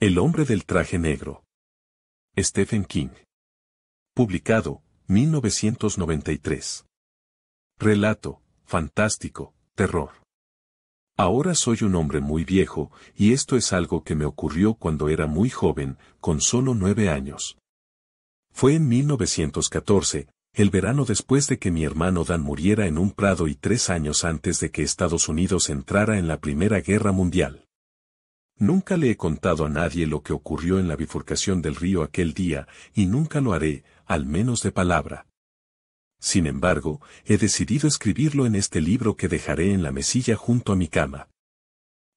El hombre del traje negro. Stephen King. Publicado, 1993. Relato, fantástico, terror. Ahora soy un hombre muy viejo, y esto es algo que me ocurrió cuando era muy joven, con solo nueve años. Fue en 1914, el verano después de que mi hermano Dan muriera en un prado y tres años antes de que Estados Unidos entrara en la Primera Guerra Mundial. Nunca le he contado a nadie lo que ocurrió en la bifurcación del río aquel día, y nunca lo haré, al menos de palabra. Sin embargo, he decidido escribirlo en este libro que dejaré en la mesilla junto a mi cama.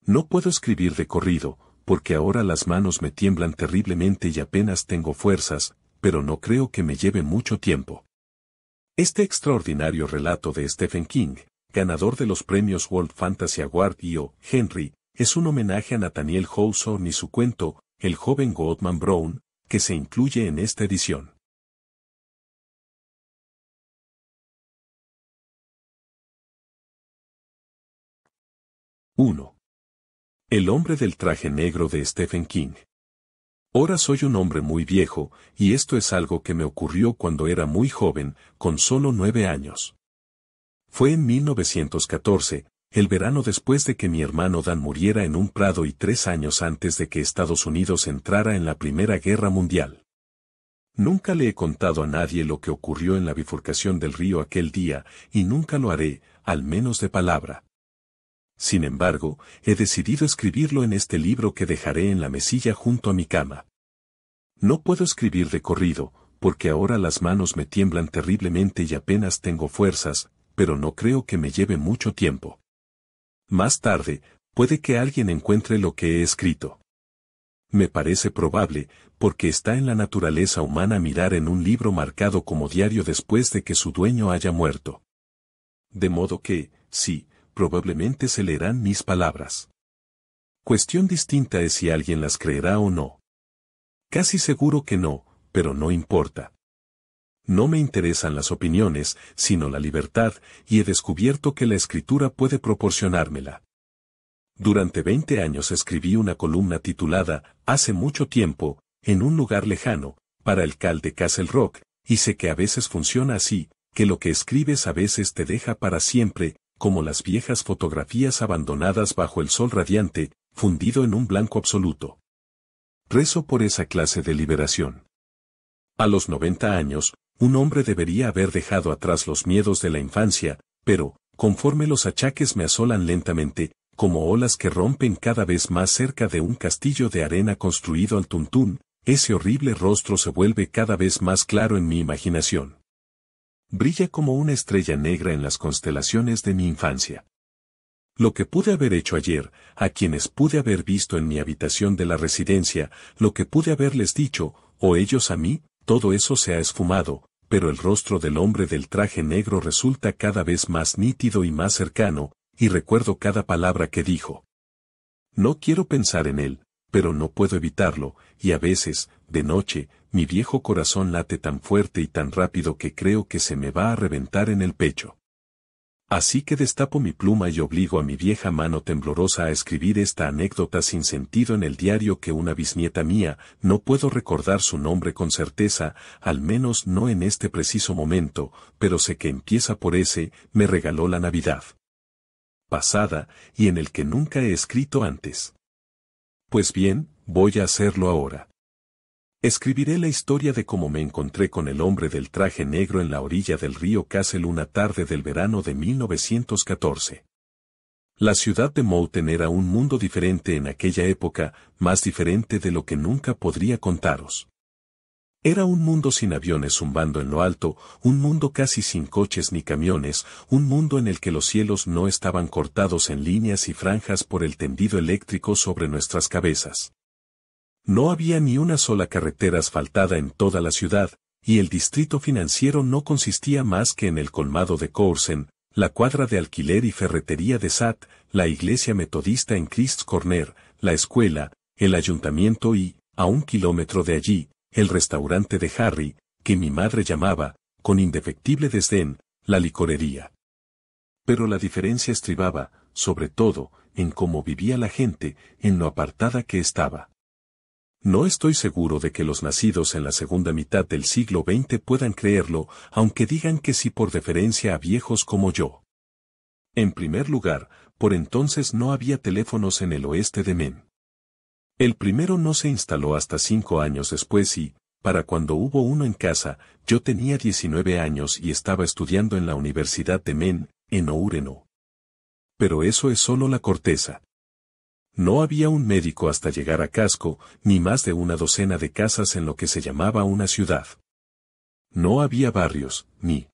No puedo escribir de corrido, porque ahora las manos me tiemblan terriblemente y apenas tengo fuerzas, pero no creo que me lleve mucho tiempo. Este extraordinario relato de Stephen King, ganador de los premios World Fantasy Award y O. Henry, es un homenaje a Nathaniel Hawthorne y su cuento, El joven Goldman Brown, que se incluye en esta edición. ¡1! El hombre del traje negro de Stephen King. Ahora soy un hombre muy viejo, y esto es algo que me ocurrió cuando era muy joven, con solo nueve años. Fue en 1914, el verano después de que mi hermano Dan muriera en un prado y tres años antes de que Estados Unidos entrara en la Primera Guerra Mundial. Nunca le he contado a nadie lo que ocurrió en la bifurcación del río aquel día, y nunca lo haré, al menos de palabra. Sin embargo, he decidido escribirlo en este libro que dejaré en la mesilla junto a mi cama. No puedo escribir de corrido, porque ahora las manos me tiemblan terriblemente y apenas tengo fuerzas, pero no creo que me lleve mucho tiempo. Más tarde, puede que alguien encuentre lo que he escrito. Me parece probable, porque está en la naturaleza humana mirar en un libro marcado como diario después de que su dueño haya muerto. De modo que, sí, probablemente se leerán mis palabras. Cuestión distinta es si alguien las creerá o no. Casi seguro que no, pero no importa. No me interesan las opiniones, sino la libertad, y he descubierto que la escritura puede proporcionármela. Durante 20 años escribí una columna titulada, Hace mucho tiempo, en un lugar lejano, para el cal de Castle Rock, y sé que a veces funciona así, que lo que escribes a veces te deja para siempre, como las viejas fotografías abandonadas bajo el sol radiante, fundido en un blanco absoluto. Rezo por esa clase de liberación. A los 90 años, un hombre debería haber dejado atrás los miedos de la infancia, pero, conforme los achaques me asolan lentamente, como olas que rompen cada vez más cerca de un castillo de arena construido al tuntún, ese horrible rostro se vuelve cada vez más claro en mi imaginación. Brilla como una estrella negra en las constelaciones de mi infancia. Lo que pude haber hecho ayer, a quienes pude haber visto en mi habitación de la residencia, lo que pude haberles dicho, o ellos a mí, todo eso se ha esfumado, pero el rostro del hombre del traje negro resulta cada vez más nítido y más cercano, y recuerdo cada palabra que dijo. No quiero pensar en él, pero no puedo evitarlo, y a veces, de noche, mi viejo corazón late tan fuerte y tan rápido que creo que se me va a reventar en el pecho. Así que destapo mi pluma y obligo a mi vieja mano temblorosa a escribir esta anécdota sin sentido en el diario que una bisnieta mía, no puedo recordar su nombre con certeza, al menos no en este preciso momento, pero sé que empieza por ese, me regaló la Navidad. Pasada, y en el que nunca he escrito antes. Pues bien, voy a hacerlo ahora. Escribiré la historia de cómo me encontré con el hombre del traje negro en la orilla del río Castle una tarde del verano de 1914. La ciudad de Moulton era un mundo diferente en aquella época, más diferente de lo que nunca podría contaros. Era un mundo sin aviones zumbando en lo alto, un mundo casi sin coches ni camiones, un mundo en el que los cielos no estaban cortados en líneas y franjas por el tendido eléctrico sobre nuestras cabezas. No había ni una sola carretera asfaltada en toda la ciudad, y el distrito financiero no consistía más que en el colmado de Corsen, la cuadra de alquiler y ferretería de Sat, la iglesia metodista en Christ's Corner, la escuela, el ayuntamiento y, a un kilómetro de allí, el restaurante de Harry, que mi madre llamaba, con indefectible desdén, la licorería. Pero la diferencia estribaba, sobre todo, en cómo vivía la gente, en lo apartada que estaba. No estoy seguro de que los nacidos en la segunda mitad del siglo XX puedan creerlo, aunque digan que sí por deferencia a viejos como yo. En primer lugar, por entonces no había teléfonos en el oeste de Men. El primero no se instaló hasta cinco años después y, para cuando hubo uno en casa, yo tenía 19 años y estaba estudiando en la Universidad de Men, en Oureno. Pero eso es solo la corteza. No había un médico hasta llegar a Casco, ni más de una docena de casas en lo que se llamaba una ciudad. No había barrios, ni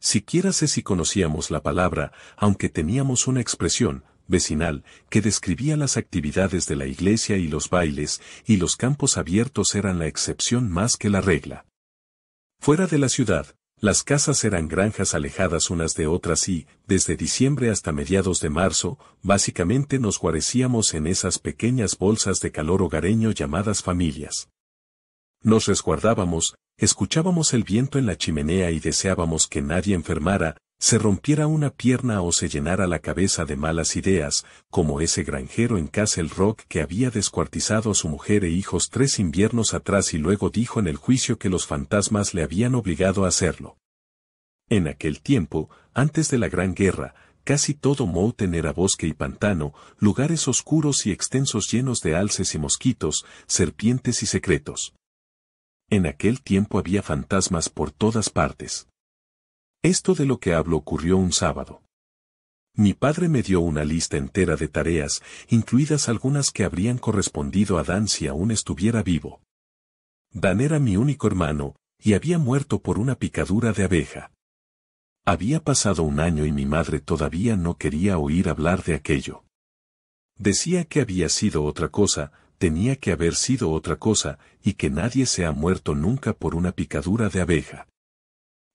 siquiera sé si conocíamos la palabra, aunque teníamos una expresión, vecinal, que describía las actividades de la iglesia y los bailes, y los campos abiertos eran la excepción más que la regla. Fuera de la ciudad, las casas eran granjas alejadas unas de otras y, desde diciembre hasta mediados de marzo, básicamente nos guarecíamos en esas pequeñas bolsas de calor hogareño llamadas familias. Nos resguardábamos, escuchábamos el viento en la chimenea y deseábamos que nadie enfermara, se rompiera una pierna o se llenara la cabeza de malas ideas, como ese granjero en Castle Rock que había descuartizado a su mujer e hijos tres inviernos atrás y luego dijo en el juicio que los fantasmas le habían obligado a hacerlo. En aquel tiempo, antes de la Gran Guerra, casi todo Mouten era bosque y pantano, lugares oscuros y extensos llenos de alces y mosquitos, serpientes y secretos. En aquel tiempo había fantasmas por todas partes. Esto de lo que hablo ocurrió un sábado. Mi padre me dio una lista entera de tareas, incluidas algunas que habrían correspondido a Dan si aún estuviera vivo. Dan era mi único hermano, y había muerto por una picadura de abeja. Había pasado un año y mi madre todavía no quería oír hablar de aquello. Decía que había sido otra cosa, tenía que haber sido otra cosa, y que nadie se ha muerto nunca por una picadura de abeja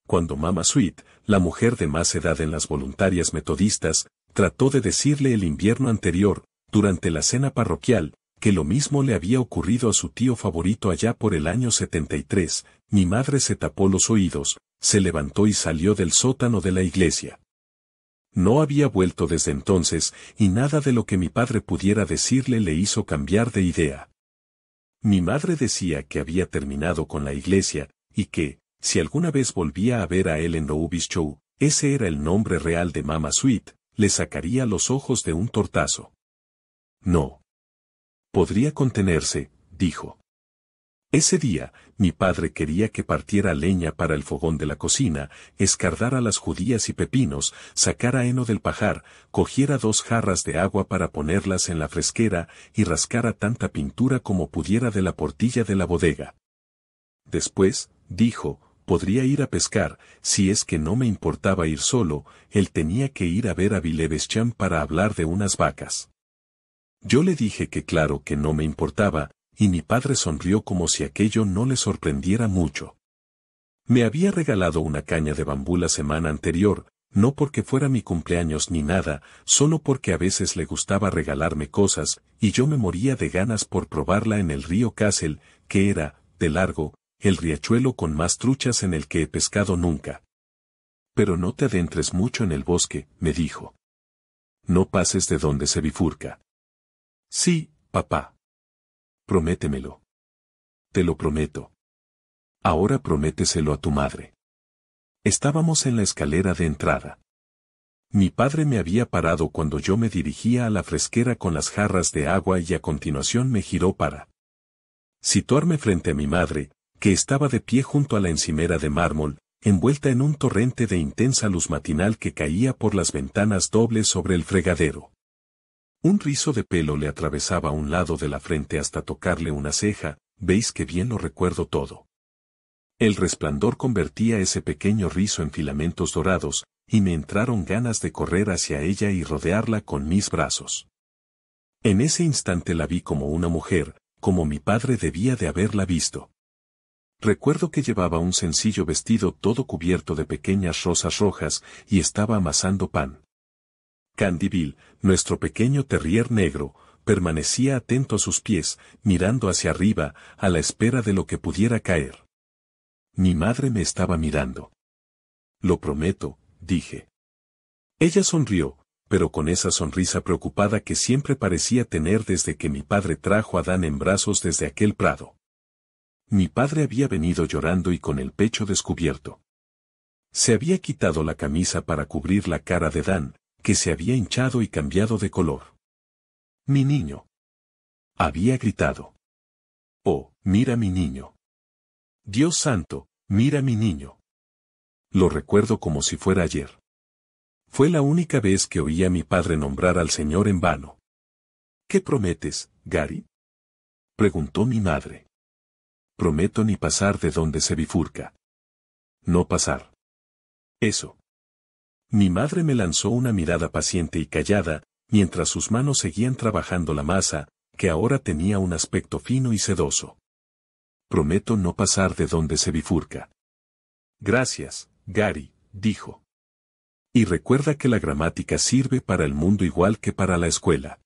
cuando Mama Sweet, la mujer de más edad en las voluntarias metodistas, trató de decirle el invierno anterior, durante la cena parroquial, que lo mismo le había ocurrido a su tío favorito allá por el año 73, mi madre se tapó los oídos, se levantó y salió del sótano de la iglesia. No había vuelto desde entonces, y nada de lo que mi padre pudiera decirle le hizo cambiar de idea. Mi madre decía que había terminado con la iglesia, y que, si alguna vez volvía a ver a Ellen Loubis Show, ese era el nombre real de Mama Sweet, le sacaría los ojos de un tortazo. No. Podría contenerse, dijo. Ese día, mi padre quería que partiera leña para el fogón de la cocina, escardara las judías y pepinos, sacara heno del pajar, cogiera dos jarras de agua para ponerlas en la fresquera y rascara tanta pintura como pudiera de la portilla de la bodega. Después, dijo, podría ir a pescar, si es que no me importaba ir solo, él tenía que ir a ver a Vileveschan para hablar de unas vacas. Yo le dije que claro que no me importaba, y mi padre sonrió como si aquello no le sorprendiera mucho. Me había regalado una caña de bambú la semana anterior, no porque fuera mi cumpleaños ni nada, solo porque a veces le gustaba regalarme cosas, y yo me moría de ganas por probarla en el río Kassel, que era, de largo, el riachuelo con más truchas en el que he pescado nunca. Pero no te adentres mucho en el bosque, me dijo. No pases de donde se bifurca. Sí, papá. Prométemelo. Te lo prometo. Ahora prométeselo a tu madre. Estábamos en la escalera de entrada. Mi padre me había parado cuando yo me dirigía a la fresquera con las jarras de agua y a continuación me giró para situarme frente a mi madre, que estaba de pie junto a la encimera de mármol, envuelta en un torrente de intensa luz matinal que caía por las ventanas dobles sobre el fregadero. Un rizo de pelo le atravesaba un lado de la frente hasta tocarle una ceja, veis que bien lo recuerdo todo. El resplandor convertía ese pequeño rizo en filamentos dorados, y me entraron ganas de correr hacia ella y rodearla con mis brazos. En ese instante la vi como una mujer, como mi padre debía de haberla visto. Recuerdo que llevaba un sencillo vestido todo cubierto de pequeñas rosas rojas y estaba amasando pan. Candyville, nuestro pequeño terrier negro, permanecía atento a sus pies, mirando hacia arriba, a la espera de lo que pudiera caer. Mi madre me estaba mirando. Lo prometo, dije. Ella sonrió, pero con esa sonrisa preocupada que siempre parecía tener desde que mi padre trajo a Dan en brazos desde aquel prado. Mi padre había venido llorando y con el pecho descubierto. Se había quitado la camisa para cubrir la cara de Dan, que se había hinchado y cambiado de color. Mi niño. Había gritado. Oh, mira mi niño. Dios santo, mira mi niño. Lo recuerdo como si fuera ayer. Fue la única vez que oí a mi padre nombrar al Señor en vano. ¿Qué prometes, Gary? preguntó mi madre prometo ni pasar de donde se bifurca. No pasar. Eso. Mi madre me lanzó una mirada paciente y callada, mientras sus manos seguían trabajando la masa, que ahora tenía un aspecto fino y sedoso. Prometo no pasar de donde se bifurca. Gracias, Gary, dijo. Y recuerda que la gramática sirve para el mundo igual que para la escuela.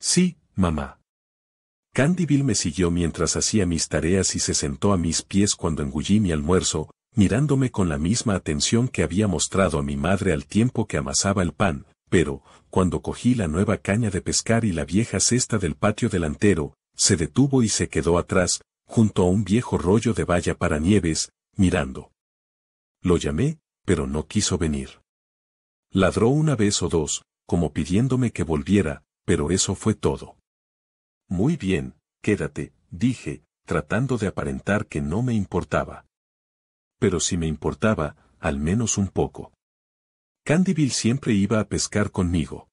Sí, mamá. Candyville me siguió mientras hacía mis tareas y se sentó a mis pies cuando engullí mi almuerzo, mirándome con la misma atención que había mostrado a mi madre al tiempo que amasaba el pan, pero, cuando cogí la nueva caña de pescar y la vieja cesta del patio delantero, se detuvo y se quedó atrás, junto a un viejo rollo de valla para nieves, mirando. Lo llamé, pero no quiso venir. Ladró una vez o dos, como pidiéndome que volviera, pero eso fue todo. Muy bien, quédate, dije, tratando de aparentar que no me importaba. Pero si me importaba, al menos un poco. Candyville siempre iba a pescar conmigo.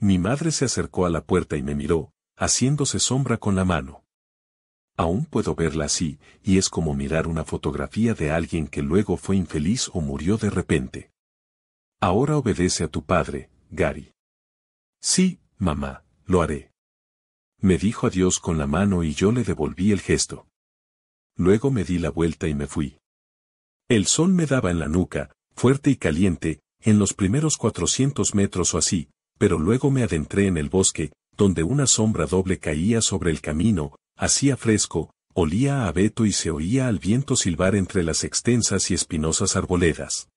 Mi madre se acercó a la puerta y me miró, haciéndose sombra con la mano. Aún puedo verla así, y es como mirar una fotografía de alguien que luego fue infeliz o murió de repente. Ahora obedece a tu padre, Gary. Sí, mamá, lo haré me dijo adiós con la mano y yo le devolví el gesto. Luego me di la vuelta y me fui. El sol me daba en la nuca, fuerte y caliente, en los primeros cuatrocientos metros o así, pero luego me adentré en el bosque, donde una sombra doble caía sobre el camino, hacía fresco, olía a abeto y se oía al viento silbar entre las extensas y espinosas arboledas.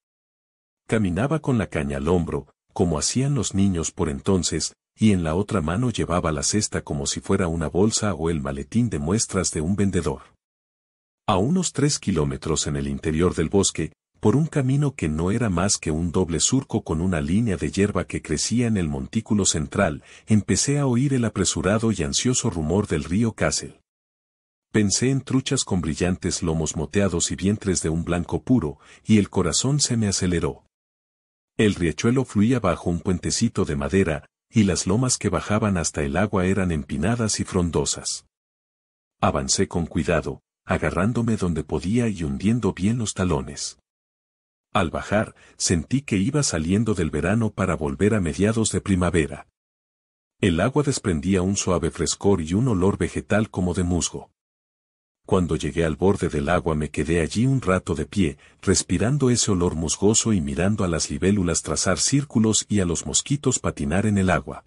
Caminaba con la caña al hombro, como hacían los niños por entonces, y en la otra mano llevaba la cesta como si fuera una bolsa o el maletín de muestras de un vendedor. A unos tres kilómetros en el interior del bosque, por un camino que no era más que un doble surco con una línea de hierba que crecía en el montículo central, empecé a oír el apresurado y ansioso rumor del río Kassel. Pensé en truchas con brillantes lomos moteados y vientres de un blanco puro, y el corazón se me aceleró. El riachuelo fluía bajo un puentecito de madera, y las lomas que bajaban hasta el agua eran empinadas y frondosas. Avancé con cuidado, agarrándome donde podía y hundiendo bien los talones. Al bajar, sentí que iba saliendo del verano para volver a mediados de primavera. El agua desprendía un suave frescor y un olor vegetal como de musgo. Cuando llegué al borde del agua me quedé allí un rato de pie, respirando ese olor musgoso y mirando a las libélulas trazar círculos y a los mosquitos patinar en el agua.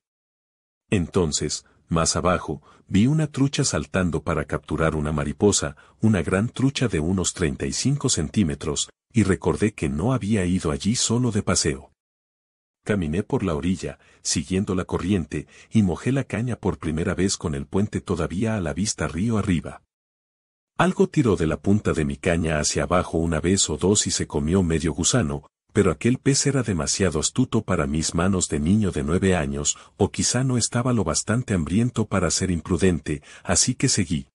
Entonces, más abajo, vi una trucha saltando para capturar una mariposa, una gran trucha de unos 35 centímetros, y recordé que no había ido allí solo de paseo. Caminé por la orilla, siguiendo la corriente, y mojé la caña por primera vez con el puente todavía a la vista río arriba. Algo tiró de la punta de mi caña hacia abajo una vez o dos y se comió medio gusano, pero aquel pez era demasiado astuto para mis manos de niño de nueve años, o quizá no estaba lo bastante hambriento para ser imprudente, así que seguí.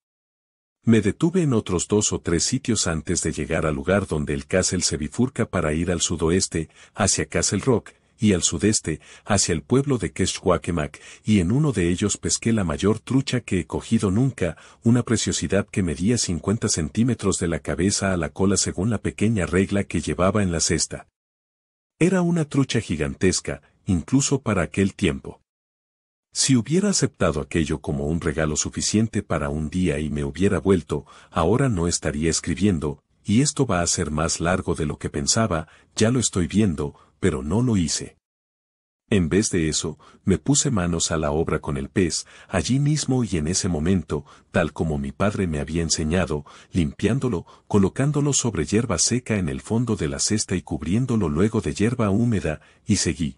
Me detuve en otros dos o tres sitios antes de llegar al lugar donde el Castle se bifurca para ir al sudoeste, hacia Castle Rock, y al sudeste, hacia el pueblo de Quechuaquemac, y en uno de ellos pesqué la mayor trucha que he cogido nunca, una preciosidad que medía 50 centímetros de la cabeza a la cola según la pequeña regla que llevaba en la cesta. Era una trucha gigantesca, incluso para aquel tiempo. Si hubiera aceptado aquello como un regalo suficiente para un día y me hubiera vuelto, ahora no estaría escribiendo, y esto va a ser más largo de lo que pensaba, ya lo estoy viendo, pero no lo hice. En vez de eso, me puse manos a la obra con el pez, allí mismo y en ese momento, tal como mi padre me había enseñado, limpiándolo, colocándolo sobre hierba seca en el fondo de la cesta y cubriéndolo luego de hierba húmeda, y seguí.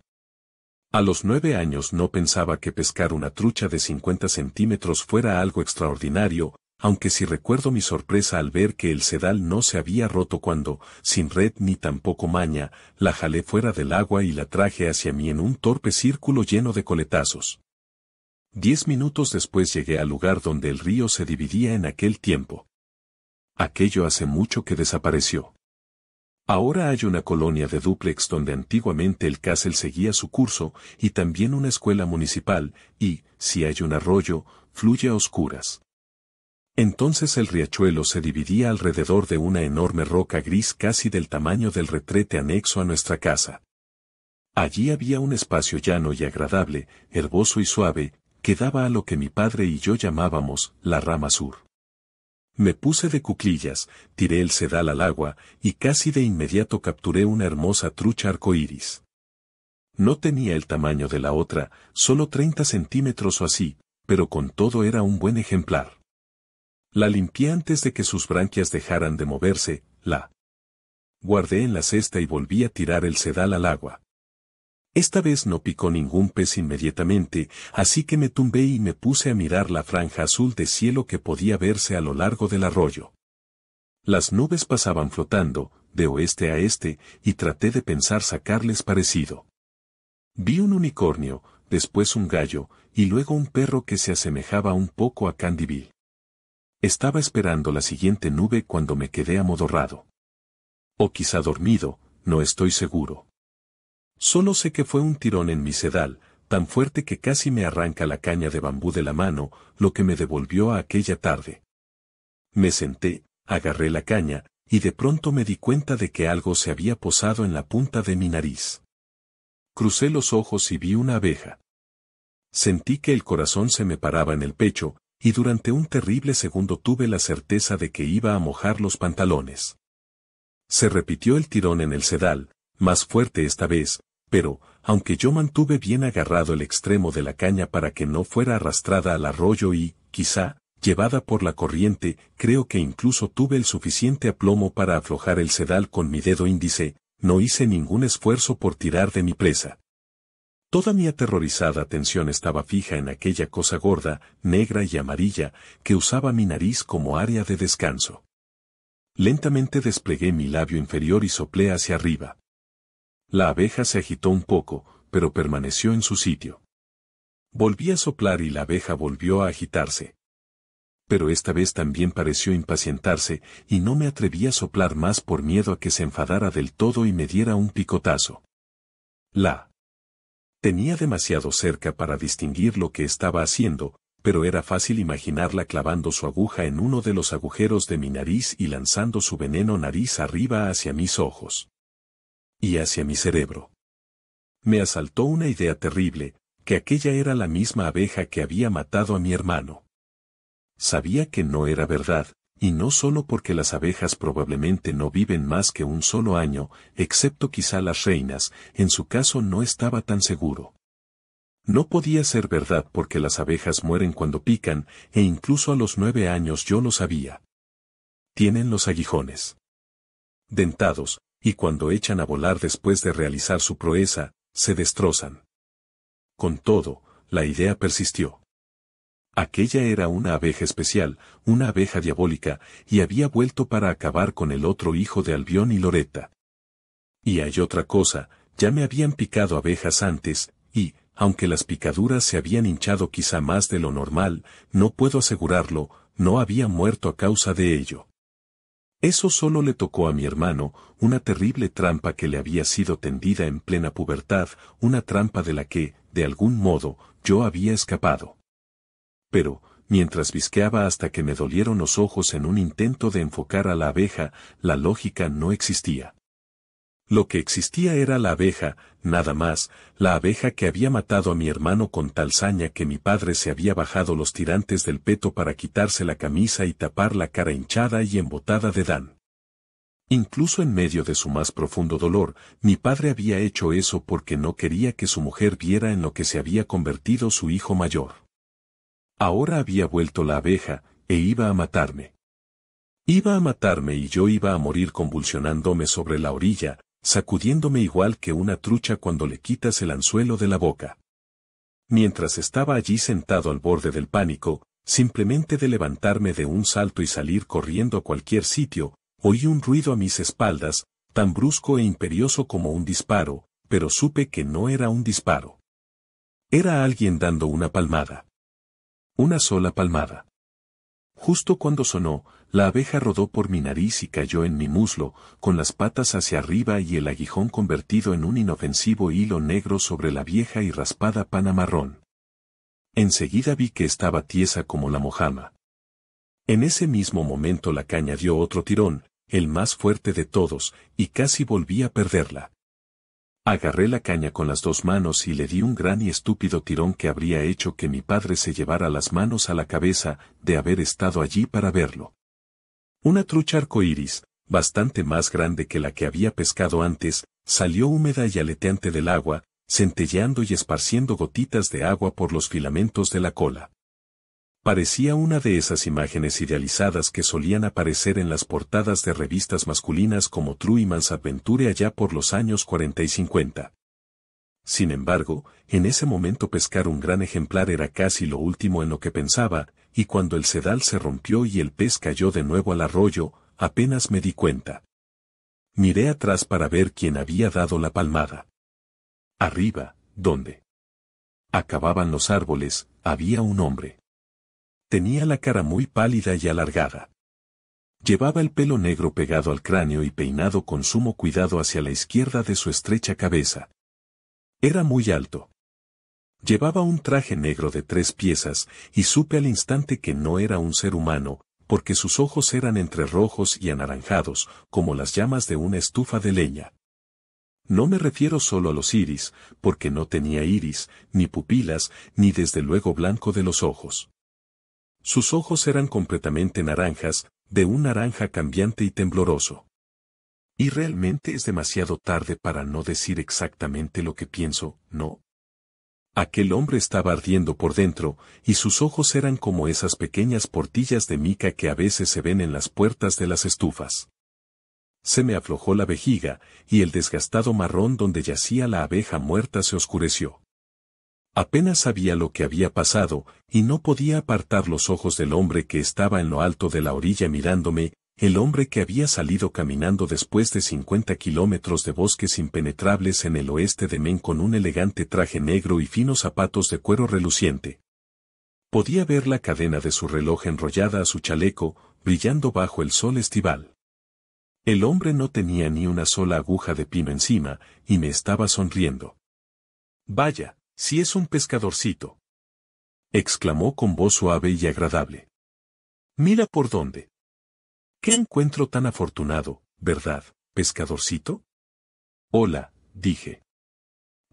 A los nueve años no pensaba que pescar una trucha de 50 centímetros fuera algo extraordinario, aunque si recuerdo mi sorpresa al ver que el sedal no se había roto cuando, sin red ni tampoco maña, la jalé fuera del agua y la traje hacia mí en un torpe círculo lleno de coletazos. Diez minutos después llegué al lugar donde el río se dividía en aquel tiempo. Aquello hace mucho que desapareció. Ahora hay una colonia de dúplex donde antiguamente el cácel seguía su curso, y también una escuela municipal, y, si hay un arroyo, fluye a oscuras. Entonces el riachuelo se dividía alrededor de una enorme roca gris casi del tamaño del retrete anexo a nuestra casa. Allí había un espacio llano y agradable, herboso y suave, que daba a lo que mi padre y yo llamábamos la rama sur. Me puse de cuclillas, tiré el sedal al agua y casi de inmediato capturé una hermosa trucha arcoíris. No tenía el tamaño de la otra, solo 30 centímetros o así, pero con todo era un buen ejemplar. La limpié antes de que sus branquias dejaran de moverse, la guardé en la cesta y volví a tirar el sedal al agua. Esta vez no picó ningún pez inmediatamente, así que me tumbé y me puse a mirar la franja azul de cielo que podía verse a lo largo del arroyo. Las nubes pasaban flotando, de oeste a este, y traté de pensar sacarles parecido. Vi un unicornio, después un gallo, y luego un perro que se asemejaba un poco a Candyville. Estaba esperando la siguiente nube cuando me quedé amodorrado. O quizá dormido, no estoy seguro. Solo sé que fue un tirón en mi sedal, tan fuerte que casi me arranca la caña de bambú de la mano, lo que me devolvió a aquella tarde. Me senté, agarré la caña, y de pronto me di cuenta de que algo se había posado en la punta de mi nariz. Crucé los ojos y vi una abeja. Sentí que el corazón se me paraba en el pecho, y durante un terrible segundo tuve la certeza de que iba a mojar los pantalones. Se repitió el tirón en el sedal, más fuerte esta vez, pero, aunque yo mantuve bien agarrado el extremo de la caña para que no fuera arrastrada al arroyo y, quizá, llevada por la corriente, creo que incluso tuve el suficiente aplomo para aflojar el sedal con mi dedo índice, no hice ningún esfuerzo por tirar de mi presa. Toda mi aterrorizada atención estaba fija en aquella cosa gorda, negra y amarilla que usaba mi nariz como área de descanso. Lentamente desplegué mi labio inferior y soplé hacia arriba. La abeja se agitó un poco, pero permaneció en su sitio. Volví a soplar y la abeja volvió a agitarse. Pero esta vez también pareció impacientarse y no me atreví a soplar más por miedo a que se enfadara del todo y me diera un picotazo. La Tenía demasiado cerca para distinguir lo que estaba haciendo, pero era fácil imaginarla clavando su aguja en uno de los agujeros de mi nariz y lanzando su veneno nariz arriba hacia mis ojos. Y hacia mi cerebro. Me asaltó una idea terrible, que aquella era la misma abeja que había matado a mi hermano. Sabía que no era verdad, y no solo porque las abejas probablemente no viven más que un solo año, excepto quizá las reinas, en su caso no estaba tan seguro. No podía ser verdad porque las abejas mueren cuando pican, e incluso a los nueve años yo lo sabía. Tienen los aguijones. Dentados, y cuando echan a volar después de realizar su proeza, se destrozan. Con todo, la idea persistió. Aquella era una abeja especial, una abeja diabólica, y había vuelto para acabar con el otro hijo de Albión y Loreta. Y hay otra cosa, ya me habían picado abejas antes, y, aunque las picaduras se habían hinchado quizá más de lo normal, no puedo asegurarlo, no había muerto a causa de ello. Eso solo le tocó a mi hermano, una terrible trampa que le había sido tendida en plena pubertad, una trampa de la que, de algún modo, yo había escapado pero, mientras visqueaba hasta que me dolieron los ojos en un intento de enfocar a la abeja, la lógica no existía. Lo que existía era la abeja, nada más, la abeja que había matado a mi hermano con tal saña que mi padre se había bajado los tirantes del peto para quitarse la camisa y tapar la cara hinchada y embotada de Dan. Incluso en medio de su más profundo dolor, mi padre había hecho eso porque no quería que su mujer viera en lo que se había convertido su hijo mayor. Ahora había vuelto la abeja, e iba a matarme. Iba a matarme y yo iba a morir convulsionándome sobre la orilla, sacudiéndome igual que una trucha cuando le quitas el anzuelo de la boca. Mientras estaba allí sentado al borde del pánico, simplemente de levantarme de un salto y salir corriendo a cualquier sitio, oí un ruido a mis espaldas, tan brusco e imperioso como un disparo, pero supe que no era un disparo. Era alguien dando una palmada. Una sola palmada. Justo cuando sonó, la abeja rodó por mi nariz y cayó en mi muslo, con las patas hacia arriba y el aguijón convertido en un inofensivo hilo negro sobre la vieja y raspada pana marrón. Enseguida vi que estaba tiesa como la mojama. En ese mismo momento la caña dio otro tirón, el más fuerte de todos, y casi volví a perderla. Agarré la caña con las dos manos y le di un gran y estúpido tirón que habría hecho que mi padre se llevara las manos a la cabeza de haber estado allí para verlo. Una trucha arcoíris, bastante más grande que la que había pescado antes, salió húmeda y aleteante del agua, centelleando y esparciendo gotitas de agua por los filamentos de la cola. Parecía una de esas imágenes idealizadas que solían aparecer en las portadas de revistas masculinas como True y Adventure allá por los años 40 y 50. Sin embargo, en ese momento pescar un gran ejemplar era casi lo último en lo que pensaba, y cuando el sedal se rompió y el pez cayó de nuevo al arroyo, apenas me di cuenta. Miré atrás para ver quién había dado la palmada. Arriba, ¿dónde? acababan los árboles, había un hombre. Tenía la cara muy pálida y alargada. Llevaba el pelo negro pegado al cráneo y peinado con sumo cuidado hacia la izquierda de su estrecha cabeza. Era muy alto. Llevaba un traje negro de tres piezas, y supe al instante que no era un ser humano, porque sus ojos eran entre rojos y anaranjados, como las llamas de una estufa de leña. No me refiero solo a los iris, porque no tenía iris, ni pupilas, ni desde luego blanco de los ojos. Sus ojos eran completamente naranjas, de un naranja cambiante y tembloroso. Y realmente es demasiado tarde para no decir exactamente lo que pienso, ¿no? Aquel hombre estaba ardiendo por dentro, y sus ojos eran como esas pequeñas portillas de mica que a veces se ven en las puertas de las estufas. Se me aflojó la vejiga, y el desgastado marrón donde yacía la abeja muerta se oscureció. Apenas sabía lo que había pasado, y no podía apartar los ojos del hombre que estaba en lo alto de la orilla mirándome, el hombre que había salido caminando después de 50 kilómetros de bosques impenetrables en el oeste de Men con un elegante traje negro y finos zapatos de cuero reluciente. Podía ver la cadena de su reloj enrollada a su chaleco, brillando bajo el sol estival. El hombre no tenía ni una sola aguja de pino encima, y me estaba sonriendo. Vaya. Si es un pescadorcito. Exclamó con voz suave y agradable. Mira por dónde. ¿Qué encuentro tan afortunado, verdad, pescadorcito? Hola, dije.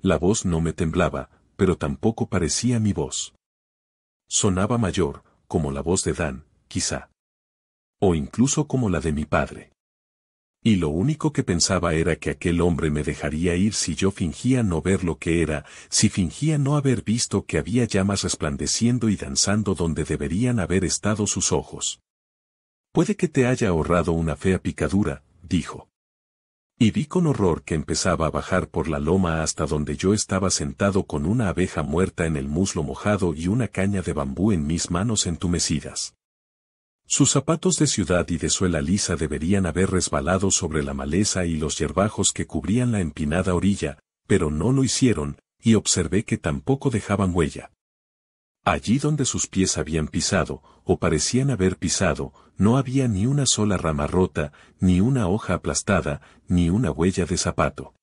La voz no me temblaba, pero tampoco parecía mi voz. Sonaba mayor, como la voz de Dan, quizá. O incluso como la de mi padre y lo único que pensaba era que aquel hombre me dejaría ir si yo fingía no ver lo que era, si fingía no haber visto que había llamas resplandeciendo y danzando donde deberían haber estado sus ojos. Puede que te haya ahorrado una fea picadura, dijo. Y vi con horror que empezaba a bajar por la loma hasta donde yo estaba sentado con una abeja muerta en el muslo mojado y una caña de bambú en mis manos entumecidas. Sus zapatos de ciudad y de suela lisa deberían haber resbalado sobre la maleza y los yerbajos que cubrían la empinada orilla, pero no lo hicieron, y observé que tampoco dejaban huella. Allí donde sus pies habían pisado, o parecían haber pisado, no había ni una sola rama rota, ni una hoja aplastada, ni una huella de zapato.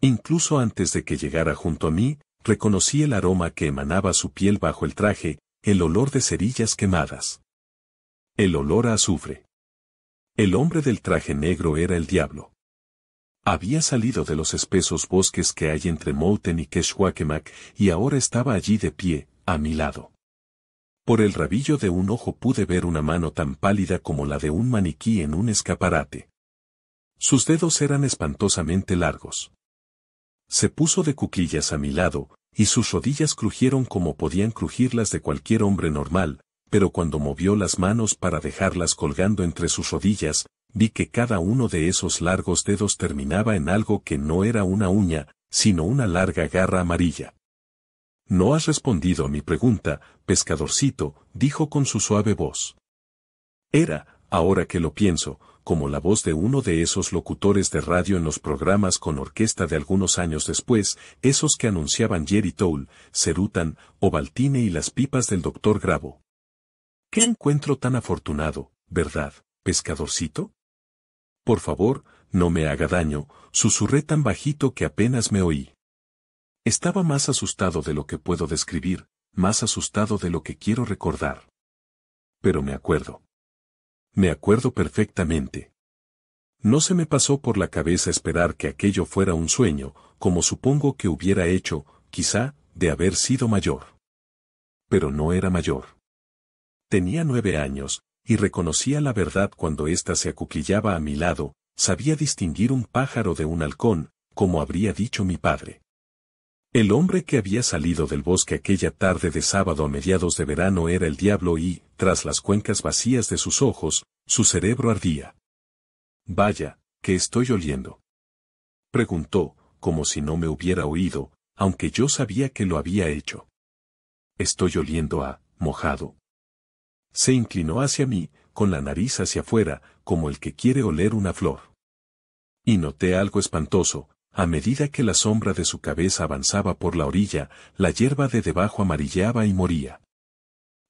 Incluso antes de que llegara junto a mí, reconocí el aroma que emanaba su piel bajo el traje, el olor de cerillas quemadas. El olor a azufre. El hombre del traje negro era el diablo. Había salido de los espesos bosques que hay entre Mouten y Keshwakemak y ahora estaba allí de pie, a mi lado. Por el rabillo de un ojo pude ver una mano tan pálida como la de un maniquí en un escaparate. Sus dedos eran espantosamente largos. Se puso de cuquillas a mi lado, y sus rodillas crujieron como podían crujir las de cualquier hombre normal, pero cuando movió las manos para dejarlas colgando entre sus rodillas, vi que cada uno de esos largos dedos terminaba en algo que no era una uña, sino una larga garra amarilla. No has respondido a mi pregunta, pescadorcito, dijo con su suave voz. Era, ahora que lo pienso, como la voz de uno de esos locutores de radio en los programas con orquesta de algunos años después, esos que anunciaban Jerry Toll, Cerutan, Ovaltine y las pipas del doctor Grabo. Qué encuentro tan afortunado, ¿verdad, pescadorcito? Por favor, no me haga daño, susurré tan bajito que apenas me oí. Estaba más asustado de lo que puedo describir, más asustado de lo que quiero recordar. Pero me acuerdo. Me acuerdo perfectamente. No se me pasó por la cabeza esperar que aquello fuera un sueño, como supongo que hubiera hecho, quizá, de haber sido mayor. Pero no era mayor. Tenía nueve años, y reconocía la verdad cuando ésta se acuquillaba a mi lado, sabía distinguir un pájaro de un halcón, como habría dicho mi padre. El hombre que había salido del bosque aquella tarde de sábado a mediados de verano era el diablo y, tras las cuencas vacías de sus ojos, su cerebro ardía. Vaya, que estoy oliendo. Preguntó, como si no me hubiera oído, aunque yo sabía que lo había hecho. Estoy oliendo a, mojado, se inclinó hacia mí, con la nariz hacia afuera, como el que quiere oler una flor. Y noté algo espantoso, a medida que la sombra de su cabeza avanzaba por la orilla, la hierba de debajo amarillaba y moría.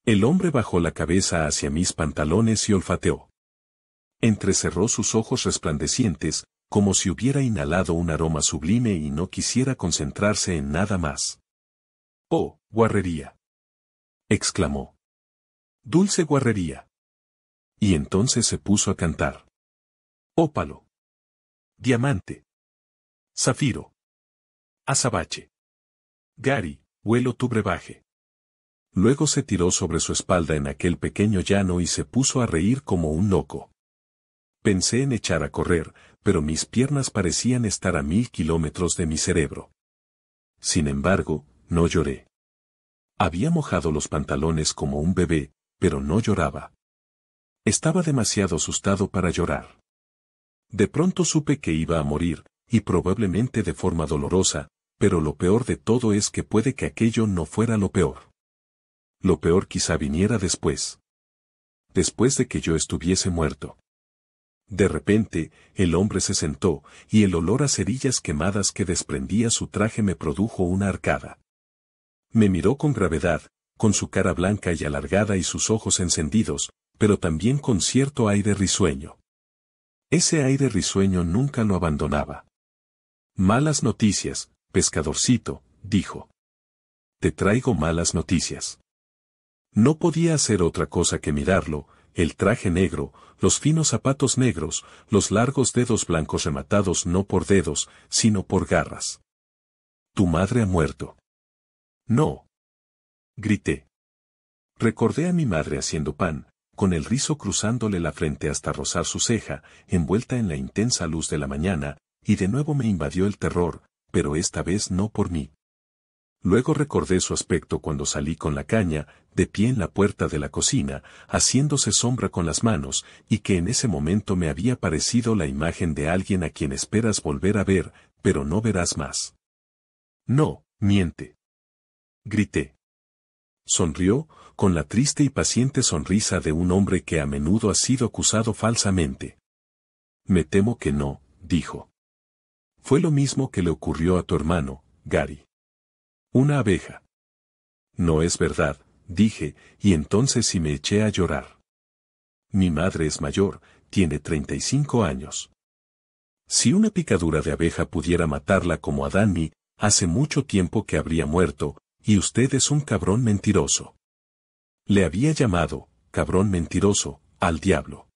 El hombre bajó la cabeza hacia mis pantalones y olfateó. Entrecerró sus ojos resplandecientes, como si hubiera inhalado un aroma sublime y no quisiera concentrarse en nada más. ¡Oh, guarrería! exclamó. Dulce guarrería. Y entonces se puso a cantar. Ópalo. Diamante. Zafiro. Azabache. Gary, huelo tu brebaje. Luego se tiró sobre su espalda en aquel pequeño llano y se puso a reír como un loco. Pensé en echar a correr, pero mis piernas parecían estar a mil kilómetros de mi cerebro. Sin embargo, no lloré. Había mojado los pantalones como un bebé, pero no lloraba. Estaba demasiado asustado para llorar. De pronto supe que iba a morir, y probablemente de forma dolorosa, pero lo peor de todo es que puede que aquello no fuera lo peor. Lo peor quizá viniera después. Después de que yo estuviese muerto. De repente, el hombre se sentó, y el olor a cerillas quemadas que desprendía su traje me produjo una arcada. Me miró con gravedad, con su cara blanca y alargada y sus ojos encendidos, pero también con cierto aire risueño. Ese aire risueño nunca lo abandonaba. Malas noticias, pescadorcito, dijo. Te traigo malas noticias. No podía hacer otra cosa que mirarlo, el traje negro, los finos zapatos negros, los largos dedos blancos rematados no por dedos, sino por garras. Tu madre ha muerto. No, Grité. Recordé a mi madre haciendo pan, con el rizo cruzándole la frente hasta rozar su ceja, envuelta en la intensa luz de la mañana, y de nuevo me invadió el terror, pero esta vez no por mí. Luego recordé su aspecto cuando salí con la caña, de pie en la puerta de la cocina, haciéndose sombra con las manos, y que en ese momento me había parecido la imagen de alguien a quien esperas volver a ver, pero no verás más. No, miente. Grité. Sonrió, con la triste y paciente sonrisa de un hombre que a menudo ha sido acusado falsamente. Me temo que no, dijo. Fue lo mismo que le ocurrió a tu hermano, Gary. Una abeja. No es verdad, dije, y entonces sí me eché a llorar. Mi madre es mayor, tiene 35 años. Si una picadura de abeja pudiera matarla como a Danny, hace mucho tiempo que habría muerto, y usted es un cabrón mentiroso. Le había llamado, cabrón mentiroso, al diablo.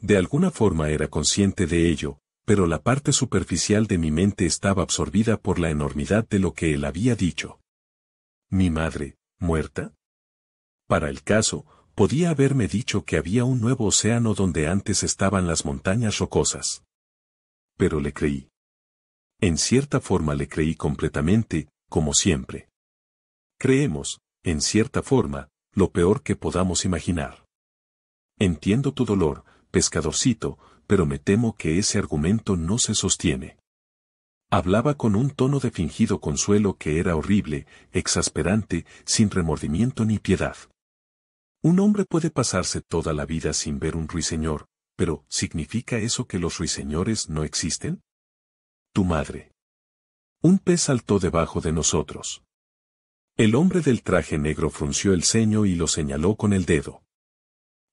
De alguna forma era consciente de ello, pero la parte superficial de mi mente estaba absorbida por la enormidad de lo que él había dicho. Mi madre, muerta. Para el caso, podía haberme dicho que había un nuevo océano donde antes estaban las montañas rocosas. Pero le creí. En cierta forma le creí completamente, como siempre. Creemos, en cierta forma, lo peor que podamos imaginar. Entiendo tu dolor, pescadorcito, pero me temo que ese argumento no se sostiene. Hablaba con un tono de fingido consuelo que era horrible, exasperante, sin remordimiento ni piedad. Un hombre puede pasarse toda la vida sin ver un ruiseñor, pero ¿significa eso que los ruiseñores no existen? Tu madre. Un pez saltó debajo de nosotros. El hombre del traje negro frunció el ceño y lo señaló con el dedo.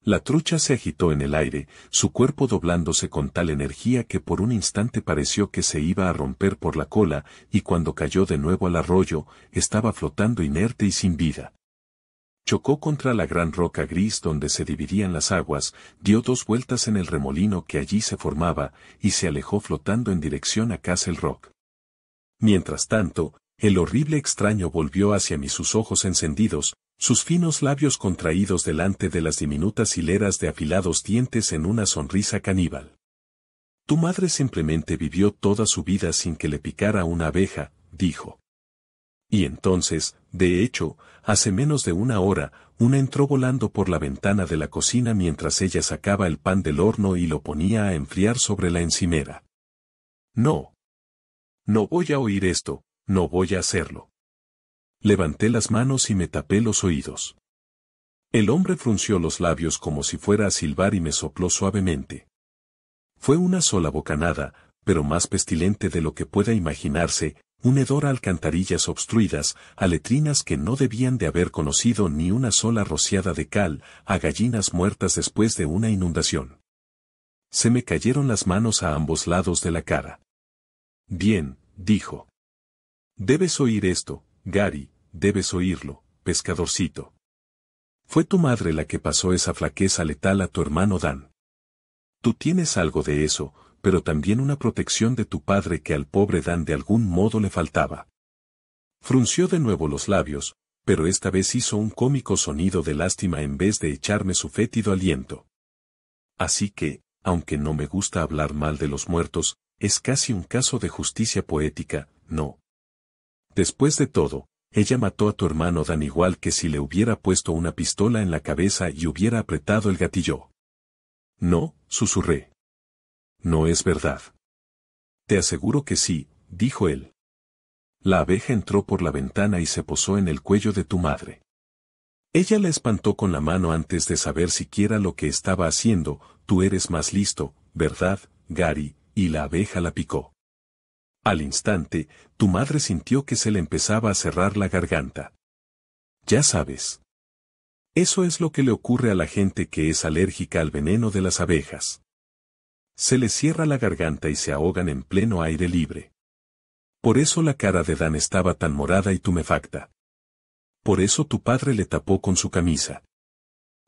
La trucha se agitó en el aire, su cuerpo doblándose con tal energía que por un instante pareció que se iba a romper por la cola, y cuando cayó de nuevo al arroyo, estaba flotando inerte y sin vida. Chocó contra la gran roca gris donde se dividían las aguas, dio dos vueltas en el remolino que allí se formaba, y se alejó flotando en dirección a Castle Rock. Mientras tanto, el horrible extraño volvió hacia mí sus ojos encendidos, sus finos labios contraídos delante de las diminutas hileras de afilados dientes en una sonrisa caníbal. Tu madre simplemente vivió toda su vida sin que le picara una abeja, dijo. Y entonces, de hecho, hace menos de una hora, una entró volando por la ventana de la cocina mientras ella sacaba el pan del horno y lo ponía a enfriar sobre la encimera. No. No voy a oír esto, no voy a hacerlo. Levanté las manos y me tapé los oídos. El hombre frunció los labios como si fuera a silbar y me sopló suavemente. Fue una sola bocanada, pero más pestilente de lo que pueda imaginarse, un hedor a alcantarillas obstruidas, a letrinas que no debían de haber conocido ni una sola rociada de cal, a gallinas muertas después de una inundación. Se me cayeron las manos a ambos lados de la cara. Bien, dijo. Debes oír esto, Gary, debes oírlo, pescadorcito. Fue tu madre la que pasó esa flaqueza letal a tu hermano Dan. Tú tienes algo de eso, pero también una protección de tu padre que al pobre Dan de algún modo le faltaba. Frunció de nuevo los labios, pero esta vez hizo un cómico sonido de lástima en vez de echarme su fétido aliento. Así que, aunque no me gusta hablar mal de los muertos, es casi un caso de justicia poética, no, Después de todo, ella mató a tu hermano Dan igual que si le hubiera puesto una pistola en la cabeza y hubiera apretado el gatillo. No, susurré. No es verdad. Te aseguro que sí, dijo él. La abeja entró por la ventana y se posó en el cuello de tu madre. Ella la espantó con la mano antes de saber siquiera lo que estaba haciendo, tú eres más listo, ¿verdad, Gary? Y la abeja la picó. Al instante, tu madre sintió que se le empezaba a cerrar la garganta. Ya sabes. Eso es lo que le ocurre a la gente que es alérgica al veneno de las abejas. Se le cierra la garganta y se ahogan en pleno aire libre. Por eso la cara de Dan estaba tan morada y tumefacta. Por eso tu padre le tapó con su camisa.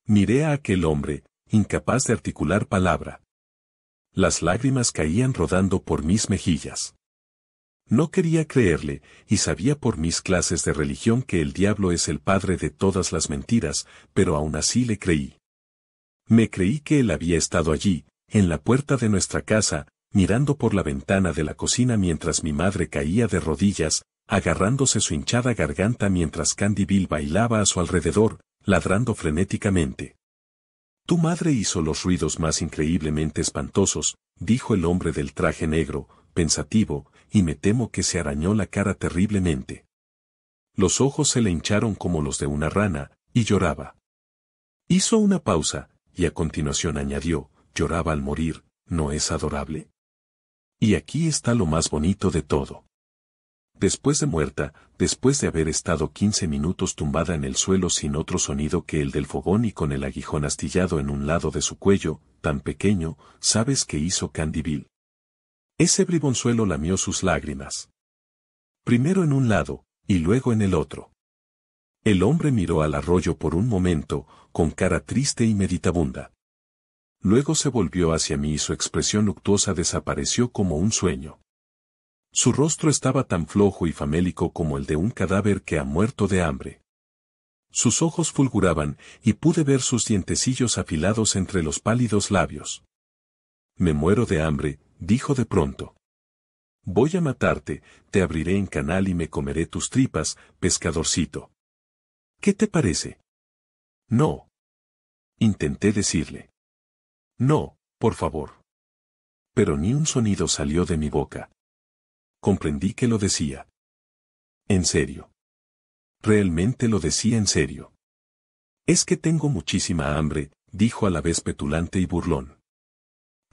Miré a aquel hombre, incapaz de articular palabra. Las lágrimas caían rodando por mis mejillas. No quería creerle, y sabía por mis clases de religión que el diablo es el padre de todas las mentiras, pero aún así le creí. Me creí que él había estado allí, en la puerta de nuestra casa, mirando por la ventana de la cocina mientras mi madre caía de rodillas, agarrándose su hinchada garganta mientras Candy Bill bailaba a su alrededor, ladrando frenéticamente. Tu madre hizo los ruidos más increíblemente espantosos, dijo el hombre del traje negro, pensativo, y me temo que se arañó la cara terriblemente. Los ojos se le hincharon como los de una rana, y lloraba. Hizo una pausa, y a continuación añadió, lloraba al morir, ¿no es adorable? Y aquí está lo más bonito de todo. Después de muerta, después de haber estado quince minutos tumbada en el suelo sin otro sonido que el del fogón y con el aguijón astillado en un lado de su cuello, tan pequeño, sabes que hizo Candyville. Ese bribonzuelo lamió sus lágrimas. Primero en un lado, y luego en el otro. El hombre miró al arroyo por un momento, con cara triste y meditabunda. Luego se volvió hacia mí y su expresión luctuosa desapareció como un sueño. Su rostro estaba tan flojo y famélico como el de un cadáver que ha muerto de hambre. Sus ojos fulguraban, y pude ver sus dientecillos afilados entre los pálidos labios. Me muero de hambre, dijo de pronto. Voy a matarte, te abriré en canal y me comeré tus tripas, pescadorcito. ¿Qué te parece? No. Intenté decirle. No, por favor. Pero ni un sonido salió de mi boca. Comprendí que lo decía. En serio. Realmente lo decía en serio. Es que tengo muchísima hambre, dijo a la vez petulante y burlón.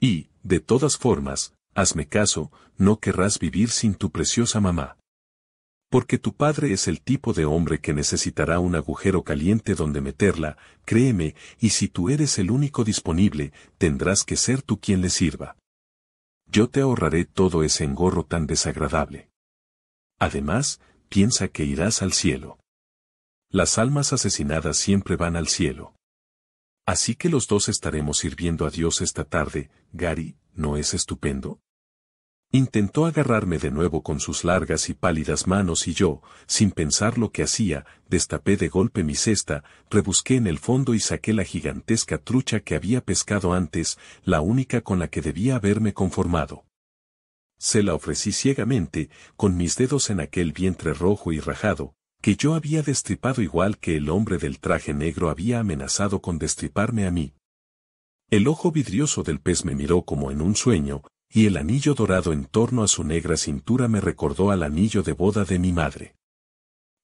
Y, de todas formas, hazme caso, no querrás vivir sin tu preciosa mamá. Porque tu padre es el tipo de hombre que necesitará un agujero caliente donde meterla, créeme, y si tú eres el único disponible, tendrás que ser tú quien le sirva. Yo te ahorraré todo ese engorro tan desagradable. Además, piensa que irás al cielo. Las almas asesinadas siempre van al cielo. Así que los dos estaremos sirviendo a Dios esta tarde, Gary, ¿no es estupendo? Intentó agarrarme de nuevo con sus largas y pálidas manos y yo, sin pensar lo que hacía, destapé de golpe mi cesta, rebusqué en el fondo y saqué la gigantesca trucha que había pescado antes, la única con la que debía haberme conformado. Se la ofrecí ciegamente, con mis dedos en aquel vientre rojo y rajado, que yo había destripado igual que el hombre del traje negro había amenazado con destriparme a mí. El ojo vidrioso del pez me miró como en un sueño, y el anillo dorado en torno a su negra cintura me recordó al anillo de boda de mi madre.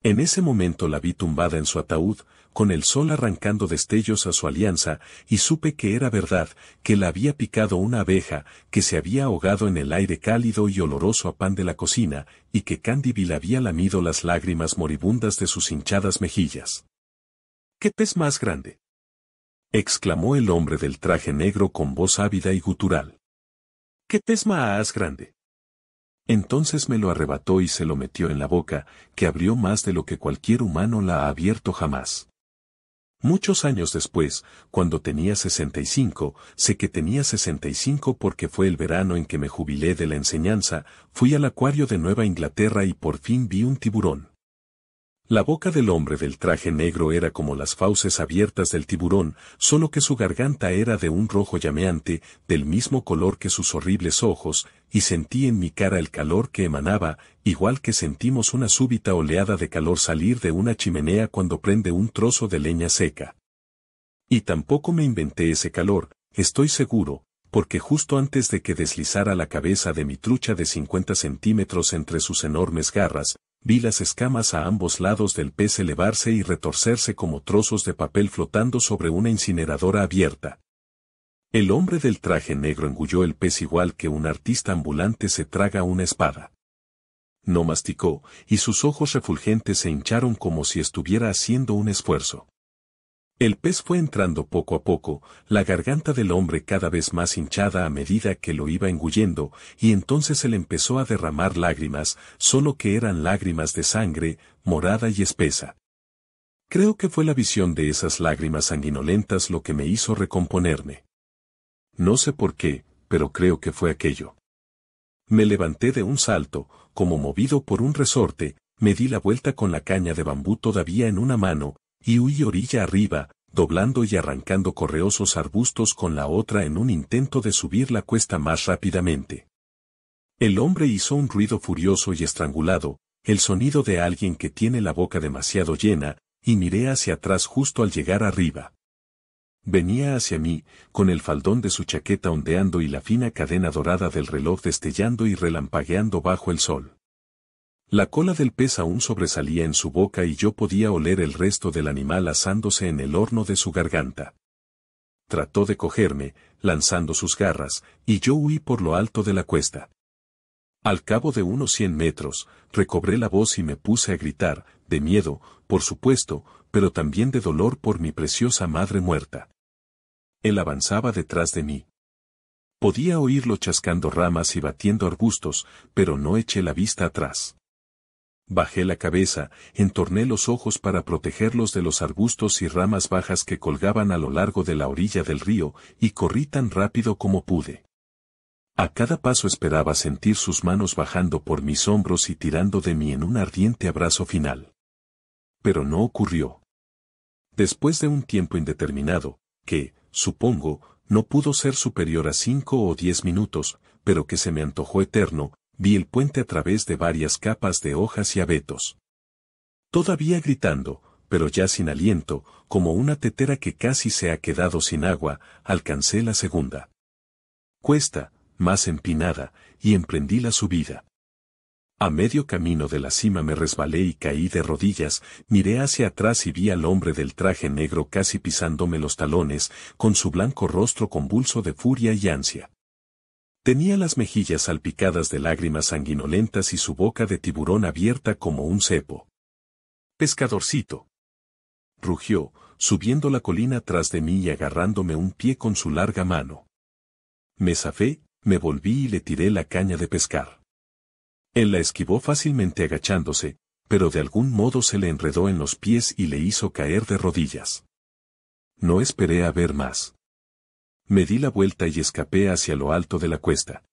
En ese momento la vi tumbada en su ataúd, con el sol arrancando destellos a su alianza, y supe que era verdad, que la había picado una abeja, que se había ahogado en el aire cálido y oloroso a pan de la cocina, y que Candyville había lamido las lágrimas moribundas de sus hinchadas mejillas. ¡Qué pez más grande! exclamó el hombre del traje negro con voz ávida y gutural. ¡Qué pez más grande! Entonces me lo arrebató y se lo metió en la boca, que abrió más de lo que cualquier humano la ha abierto jamás. Muchos años después, cuando tenía 65, sé que tenía 65 porque fue el verano en que me jubilé de la enseñanza, fui al acuario de Nueva Inglaterra y por fin vi un tiburón. La boca del hombre del traje negro era como las fauces abiertas del tiburón, solo que su garganta era de un rojo llameante, del mismo color que sus horribles ojos, y sentí en mi cara el calor que emanaba, igual que sentimos una súbita oleada de calor salir de una chimenea cuando prende un trozo de leña seca. Y tampoco me inventé ese calor, estoy seguro, porque justo antes de que deslizara la cabeza de mi trucha de 50 centímetros entre sus enormes garras, Vi las escamas a ambos lados del pez elevarse y retorcerse como trozos de papel flotando sobre una incineradora abierta. El hombre del traje negro engulló el pez igual que un artista ambulante se traga una espada. No masticó, y sus ojos refulgentes se hincharon como si estuviera haciendo un esfuerzo. El pez fue entrando poco a poco, la garganta del hombre cada vez más hinchada a medida que lo iba engullendo, y entonces él empezó a derramar lágrimas, solo que eran lágrimas de sangre, morada y espesa. Creo que fue la visión de esas lágrimas sanguinolentas lo que me hizo recomponerme. No sé por qué, pero creo que fue aquello. Me levanté de un salto, como movido por un resorte, me di la vuelta con la caña de bambú todavía en una mano, y huí orilla arriba, doblando y arrancando correosos arbustos con la otra en un intento de subir la cuesta más rápidamente. El hombre hizo un ruido furioso y estrangulado, el sonido de alguien que tiene la boca demasiado llena, y miré hacia atrás justo al llegar arriba. Venía hacia mí, con el faldón de su chaqueta ondeando y la fina cadena dorada del reloj destellando y relampagueando bajo el sol. La cola del pez aún sobresalía en su boca y yo podía oler el resto del animal asándose en el horno de su garganta. Trató de cogerme, lanzando sus garras, y yo huí por lo alto de la cuesta. Al cabo de unos cien metros, recobré la voz y me puse a gritar, de miedo, por supuesto, pero también de dolor por mi preciosa madre muerta. Él avanzaba detrás de mí. Podía oírlo chascando ramas y batiendo arbustos, pero no eché la vista atrás. Bajé la cabeza, entorné los ojos para protegerlos de los arbustos y ramas bajas que colgaban a lo largo de la orilla del río, y corrí tan rápido como pude. A cada paso esperaba sentir sus manos bajando por mis hombros y tirando de mí en un ardiente abrazo final. Pero no ocurrió. Después de un tiempo indeterminado, que, supongo, no pudo ser superior a cinco o diez minutos, pero que se me antojó eterno, vi el puente a través de varias capas de hojas y abetos. Todavía gritando, pero ya sin aliento, como una tetera que casi se ha quedado sin agua, alcancé la segunda. Cuesta, más empinada, y emprendí la subida. A medio camino de la cima me resbalé y caí de rodillas, miré hacia atrás y vi al hombre del traje negro casi pisándome los talones, con su blanco rostro convulso de furia y ansia. Tenía las mejillas salpicadas de lágrimas sanguinolentas y su boca de tiburón abierta como un cepo. Pescadorcito. Rugió, subiendo la colina tras de mí y agarrándome un pie con su larga mano. Me zafé, me volví y le tiré la caña de pescar. Él la esquivó fácilmente agachándose, pero de algún modo se le enredó en los pies y le hizo caer de rodillas. No esperé a ver más me di la vuelta y escapé hacia lo alto de la cuesta.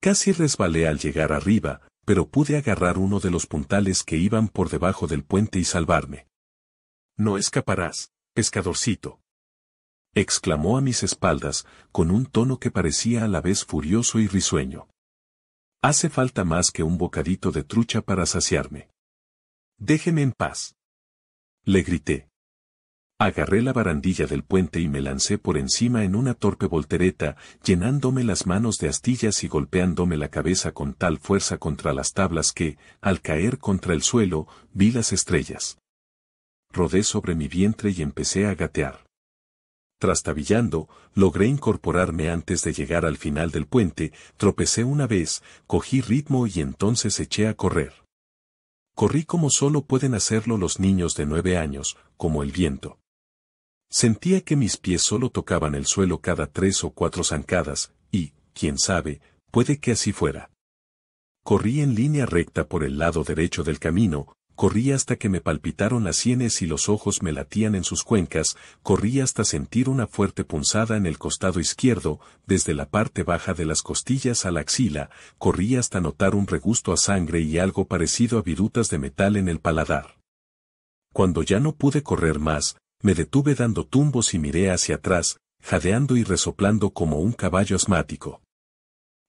Casi resbalé al llegar arriba, pero pude agarrar uno de los puntales que iban por debajo del puente y salvarme. No escaparás, pescadorcito. exclamó a mis espaldas, con un tono que parecía a la vez furioso y risueño. Hace falta más que un bocadito de trucha para saciarme. Déjeme en paz. Le grité. Agarré la barandilla del puente y me lancé por encima en una torpe voltereta, llenándome las manos de astillas y golpeándome la cabeza con tal fuerza contra las tablas que, al caer contra el suelo, vi las estrellas. Rodé sobre mi vientre y empecé a gatear. Trastabillando, logré incorporarme antes de llegar al final del puente, tropecé una vez, cogí ritmo y entonces eché a correr. Corrí como solo pueden hacerlo los niños de nueve años, como el viento. Sentía que mis pies solo tocaban el suelo cada tres o cuatro zancadas, y, quién sabe, puede que así fuera. Corrí en línea recta por el lado derecho del camino, corrí hasta que me palpitaron las sienes y los ojos me latían en sus cuencas, corrí hasta sentir una fuerte punzada en el costado izquierdo, desde la parte baja de las costillas a la axila, corrí hasta notar un regusto a sangre y algo parecido a virutas de metal en el paladar. Cuando ya no pude correr más, me detuve dando tumbos y miré hacia atrás, jadeando y resoplando como un caballo asmático.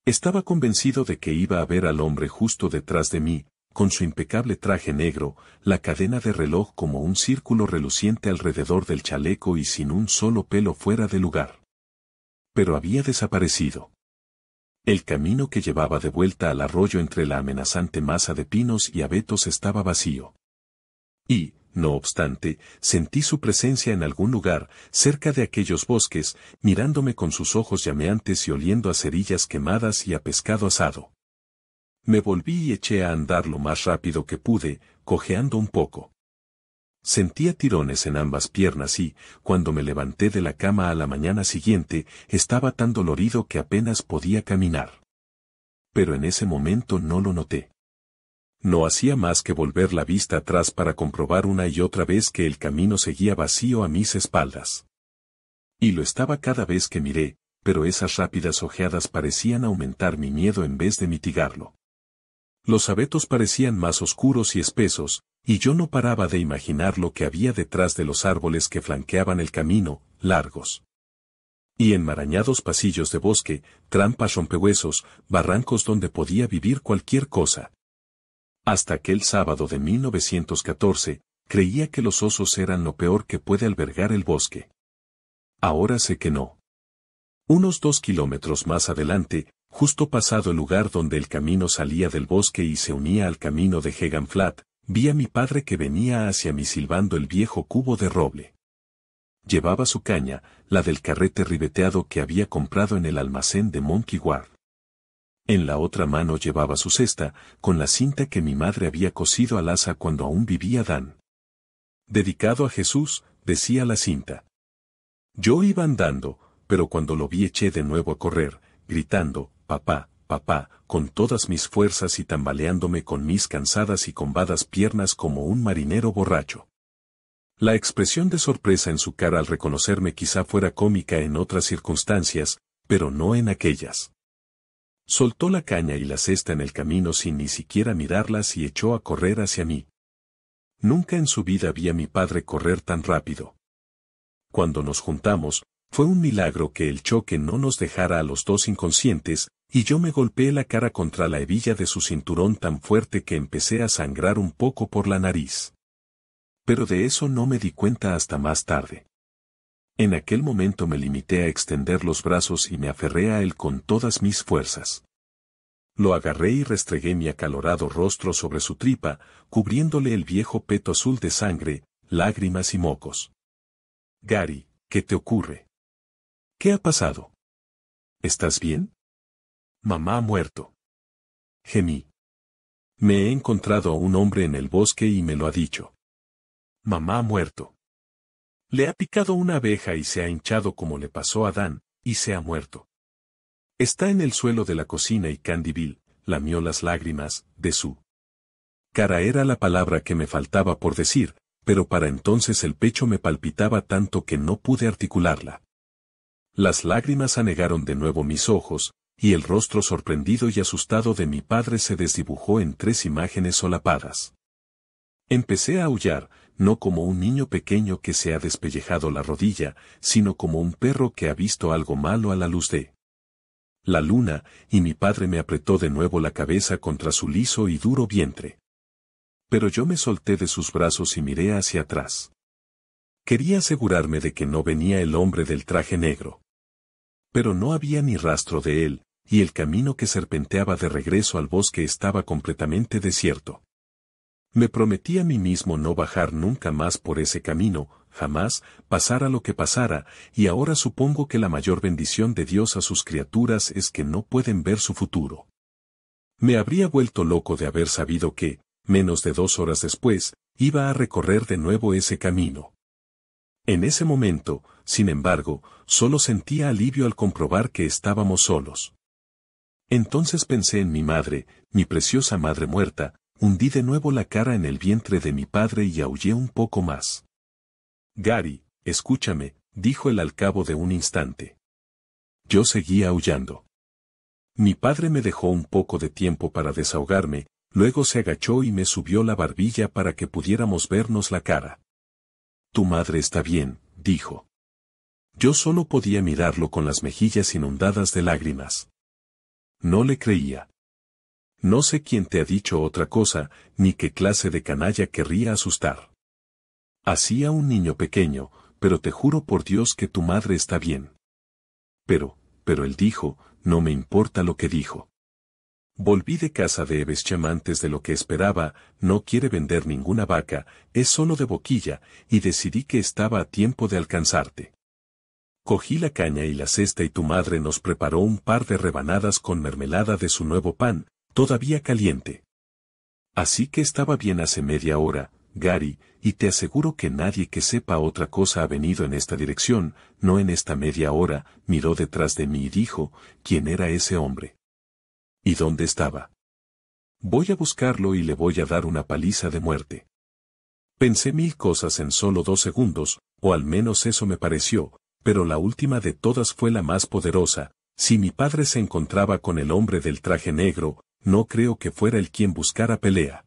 Estaba convencido de que iba a ver al hombre justo detrás de mí, con su impecable traje negro, la cadena de reloj como un círculo reluciente alrededor del chaleco y sin un solo pelo fuera de lugar. Pero había desaparecido. El camino que llevaba de vuelta al arroyo entre la amenazante masa de pinos y abetos estaba vacío. Y, no obstante, sentí su presencia en algún lugar, cerca de aquellos bosques, mirándome con sus ojos llameantes y oliendo a cerillas quemadas y a pescado asado. Me volví y eché a andar lo más rápido que pude, cojeando un poco. Sentía tirones en ambas piernas y, cuando me levanté de la cama a la mañana siguiente, estaba tan dolorido que apenas podía caminar. Pero en ese momento no lo noté no hacía más que volver la vista atrás para comprobar una y otra vez que el camino seguía vacío a mis espaldas. Y lo estaba cada vez que miré, pero esas rápidas ojeadas parecían aumentar mi miedo en vez de mitigarlo. Los abetos parecían más oscuros y espesos, y yo no paraba de imaginar lo que había detrás de los árboles que flanqueaban el camino, largos. Y enmarañados pasillos de bosque, trampas rompehuesos, barrancos donde podía vivir cualquier cosa, hasta aquel sábado de 1914, creía que los osos eran lo peor que puede albergar el bosque. Ahora sé que no. Unos dos kilómetros más adelante, justo pasado el lugar donde el camino salía del bosque y se unía al camino de Hegan Flat, vi a mi padre que venía hacia mí silbando el viejo cubo de roble. Llevaba su caña, la del carrete ribeteado que había comprado en el almacén de Monkey Ward. En la otra mano llevaba su cesta, con la cinta que mi madre había cosido al asa cuando aún vivía Dan. Dedicado a Jesús, decía la cinta. Yo iba andando, pero cuando lo vi eché de nuevo a correr, gritando, papá, papá, con todas mis fuerzas y tambaleándome con mis cansadas y combadas piernas como un marinero borracho. La expresión de sorpresa en su cara al reconocerme quizá fuera cómica en otras circunstancias, pero no en aquellas. Soltó la caña y la cesta en el camino sin ni siquiera mirarlas y echó a correr hacia mí. Nunca en su vida vi a mi padre correr tan rápido. Cuando nos juntamos, fue un milagro que el choque no nos dejara a los dos inconscientes, y yo me golpeé la cara contra la hebilla de su cinturón tan fuerte que empecé a sangrar un poco por la nariz. Pero de eso no me di cuenta hasta más tarde. En aquel momento me limité a extender los brazos y me aferré a él con todas mis fuerzas. Lo agarré y restregué mi acalorado rostro sobre su tripa, cubriéndole el viejo peto azul de sangre, lágrimas y mocos. Gary, ¿qué te ocurre? ¿Qué ha pasado? ¿Estás bien? Mamá ha muerto. Gemí. Me he encontrado a un hombre en el bosque y me lo ha dicho. Mamá ha muerto. Le ha picado una abeja y se ha hinchado como le pasó a Dan, y se ha muerto. Está en el suelo de la cocina y Candy lamió las lágrimas de su cara era la palabra que me faltaba por decir, pero para entonces el pecho me palpitaba tanto que no pude articularla. Las lágrimas anegaron de nuevo mis ojos, y el rostro sorprendido y asustado de mi padre se desdibujó en tres imágenes solapadas. Empecé a aullar, no como un niño pequeño que se ha despellejado la rodilla, sino como un perro que ha visto algo malo a la luz de la luna, y mi padre me apretó de nuevo la cabeza contra su liso y duro vientre. Pero yo me solté de sus brazos y miré hacia atrás. Quería asegurarme de que no venía el hombre del traje negro. Pero no había ni rastro de él, y el camino que serpenteaba de regreso al bosque estaba completamente desierto. Me prometí a mí mismo no bajar nunca más por ese camino, jamás, pasara lo que pasara, y ahora supongo que la mayor bendición de Dios a sus criaturas es que no pueden ver su futuro. Me habría vuelto loco de haber sabido que, menos de dos horas después, iba a recorrer de nuevo ese camino. En ese momento, sin embargo, solo sentía alivio al comprobar que estábamos solos. Entonces pensé en mi madre, mi preciosa madre muerta, Hundí de nuevo la cara en el vientre de mi padre y aullé un poco más. Gary, escúchame, dijo él al cabo de un instante. Yo seguía aullando. Mi padre me dejó un poco de tiempo para desahogarme, luego se agachó y me subió la barbilla para que pudiéramos vernos la cara. Tu madre está bien, dijo. Yo solo podía mirarlo con las mejillas inundadas de lágrimas. No le creía. No sé quién te ha dicho otra cosa, ni qué clase de canalla querría asustar. Así a un niño pequeño, pero te juro por Dios que tu madre está bien. Pero, pero él dijo, no me importa lo que dijo. Volví de casa de Evescham antes de lo que esperaba, no quiere vender ninguna vaca, es solo de boquilla, y decidí que estaba a tiempo de alcanzarte. Cogí la caña y la cesta y tu madre nos preparó un par de rebanadas con mermelada de su nuevo pan, todavía caliente. Así que estaba bien hace media hora, Gary, y te aseguro que nadie que sepa otra cosa ha venido en esta dirección, no en esta media hora, miró detrás de mí y dijo, ¿quién era ese hombre? ¿Y dónde estaba? Voy a buscarlo y le voy a dar una paliza de muerte. Pensé mil cosas en solo dos segundos, o al menos eso me pareció, pero la última de todas fue la más poderosa, si mi padre se encontraba con el hombre del traje negro, no creo que fuera el quien buscara pelea.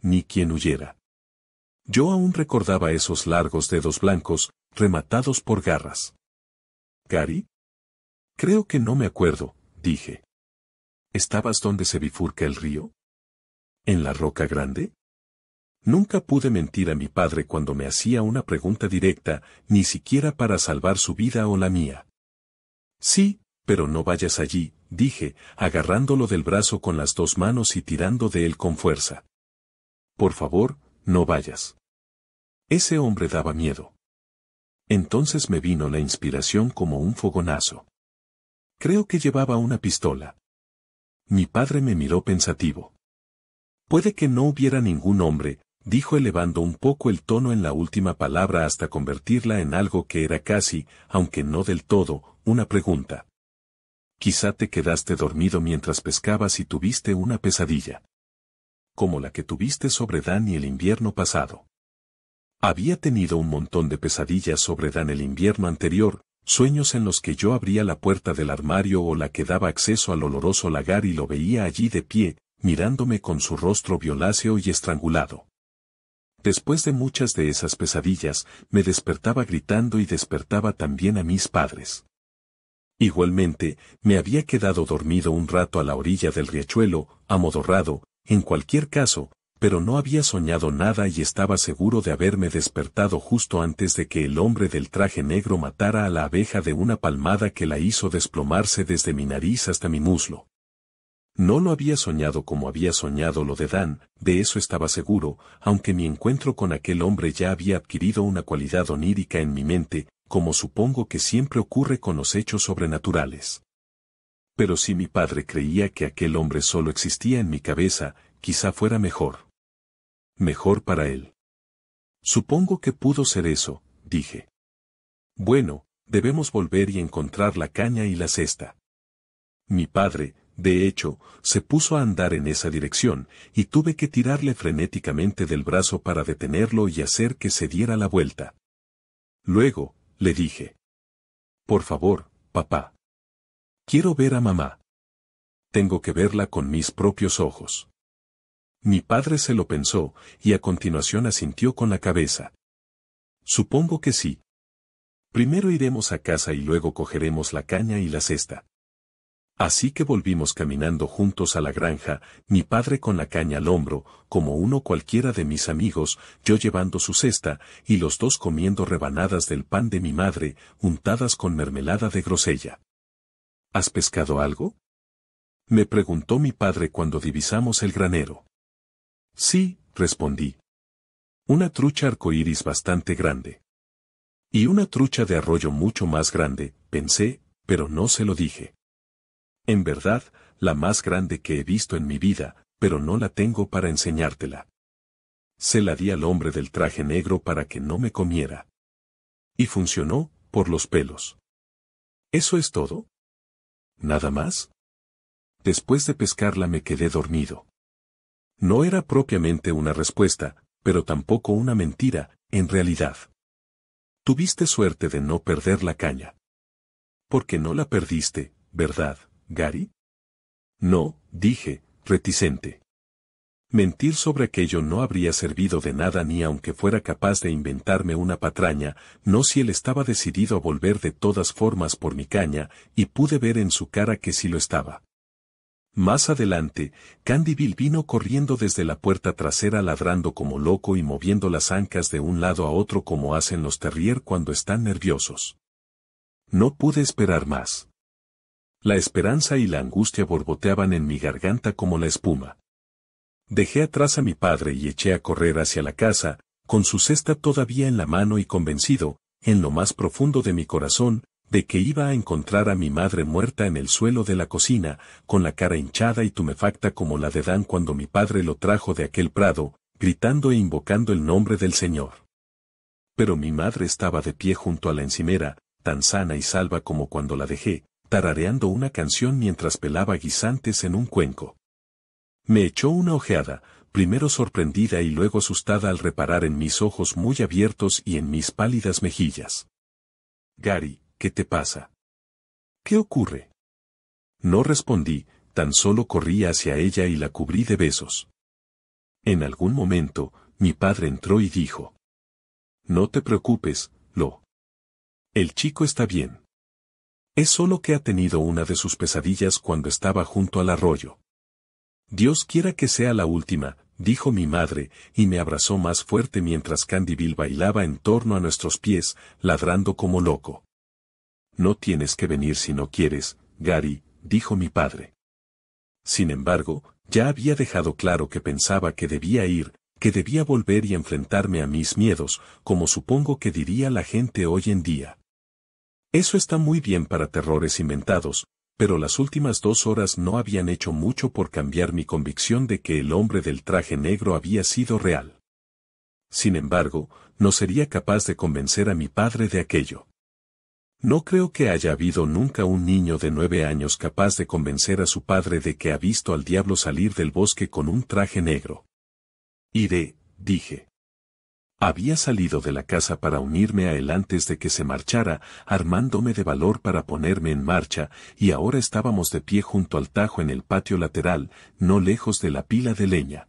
Ni quien huyera. Yo aún recordaba esos largos dedos blancos, rematados por garras. ¿Gary? Creo que no me acuerdo, dije. ¿Estabas donde se bifurca el río? ¿En la roca grande? Nunca pude mentir a mi padre cuando me hacía una pregunta directa, ni siquiera para salvar su vida o la mía. Sí, pero no vayas allí, dije, agarrándolo del brazo con las dos manos y tirando de él con fuerza. Por favor, no vayas. Ese hombre daba miedo. Entonces me vino la inspiración como un fogonazo. Creo que llevaba una pistola. Mi padre me miró pensativo. Puede que no hubiera ningún hombre, dijo elevando un poco el tono en la última palabra hasta convertirla en algo que era casi, aunque no del todo, una pregunta. Quizá te quedaste dormido mientras pescabas y tuviste una pesadilla. Como la que tuviste sobre Dan y el invierno pasado. Había tenido un montón de pesadillas sobre Dan el invierno anterior, sueños en los que yo abría la puerta del armario o la que daba acceso al oloroso lagar y lo veía allí de pie, mirándome con su rostro violáceo y estrangulado. Después de muchas de esas pesadillas, me despertaba gritando y despertaba también a mis padres. Igualmente, me había quedado dormido un rato a la orilla del riachuelo, amodorrado, en cualquier caso, pero no había soñado nada y estaba seguro de haberme despertado justo antes de que el hombre del traje negro matara a la abeja de una palmada que la hizo desplomarse desde mi nariz hasta mi muslo. No lo había soñado como había soñado lo de Dan, de eso estaba seguro, aunque mi encuentro con aquel hombre ya había adquirido una cualidad onírica en mi mente, como supongo que siempre ocurre con los hechos sobrenaturales. Pero si mi padre creía que aquel hombre solo existía en mi cabeza, quizá fuera mejor. Mejor para él. Supongo que pudo ser eso, dije. Bueno, debemos volver y encontrar la caña y la cesta. Mi padre, de hecho, se puso a andar en esa dirección, y tuve que tirarle frenéticamente del brazo para detenerlo y hacer que se diera la vuelta. Luego, le dije. Por favor, papá. Quiero ver a mamá. Tengo que verla con mis propios ojos. Mi padre se lo pensó, y a continuación asintió con la cabeza. Supongo que sí. Primero iremos a casa y luego cogeremos la caña y la cesta. Así que volvimos caminando juntos a la granja, mi padre con la caña al hombro, como uno cualquiera de mis amigos, yo llevando su cesta, y los dos comiendo rebanadas del pan de mi madre, untadas con mermelada de grosella. ¿Has pescado algo? me preguntó mi padre cuando divisamos el granero. Sí, respondí. Una trucha arcoíris bastante grande. Y una trucha de arroyo mucho más grande, pensé, pero no se lo dije en verdad, la más grande que he visto en mi vida, pero no la tengo para enseñártela. Se la di al hombre del traje negro para que no me comiera. Y funcionó, por los pelos. ¿Eso es todo? ¿Nada más? Después de pescarla me quedé dormido. No era propiamente una respuesta, pero tampoco una mentira, en realidad. Tuviste suerte de no perder la caña. Porque no la perdiste, ¿verdad? Gary? No, dije, reticente. Mentir sobre aquello no habría servido de nada ni aunque fuera capaz de inventarme una patraña, no si él estaba decidido a volver de todas formas por mi caña, y pude ver en su cara que sí lo estaba. Más adelante, Candyville vino corriendo desde la puerta trasera ladrando como loco y moviendo las ancas de un lado a otro como hacen los terrier cuando están nerviosos. No pude esperar más. La esperanza y la angustia borboteaban en mi garganta como la espuma. Dejé atrás a mi padre y eché a correr hacia la casa, con su cesta todavía en la mano y convencido, en lo más profundo de mi corazón, de que iba a encontrar a mi madre muerta en el suelo de la cocina, con la cara hinchada y tumefacta como la de Dan cuando mi padre lo trajo de aquel prado, gritando e invocando el nombre del Señor. Pero mi madre estaba de pie junto a la encimera, tan sana y salva como cuando la dejé, tarareando una canción mientras pelaba guisantes en un cuenco. Me echó una ojeada, primero sorprendida y luego asustada al reparar en mis ojos muy abiertos y en mis pálidas mejillas. Gary, ¿qué te pasa? ¿Qué ocurre? No respondí, tan solo corrí hacia ella y la cubrí de besos. En algún momento, mi padre entró y dijo. No te preocupes, lo. El chico está bien. Es solo que ha tenido una de sus pesadillas cuando estaba junto al arroyo. Dios quiera que sea la última, dijo mi madre, y me abrazó más fuerte mientras Candyville bailaba en torno a nuestros pies, ladrando como loco. No tienes que venir si no quieres, Gary, dijo mi padre. Sin embargo, ya había dejado claro que pensaba que debía ir, que debía volver y enfrentarme a mis miedos, como supongo que diría la gente hoy en día. Eso está muy bien para terrores inventados, pero las últimas dos horas no habían hecho mucho por cambiar mi convicción de que el hombre del traje negro había sido real. Sin embargo, no sería capaz de convencer a mi padre de aquello. No creo que haya habido nunca un niño de nueve años capaz de convencer a su padre de que ha visto al diablo salir del bosque con un traje negro. Iré, dije. Había salido de la casa para unirme a él antes de que se marchara, armándome de valor para ponerme en marcha, y ahora estábamos de pie junto al tajo en el patio lateral, no lejos de la pila de leña.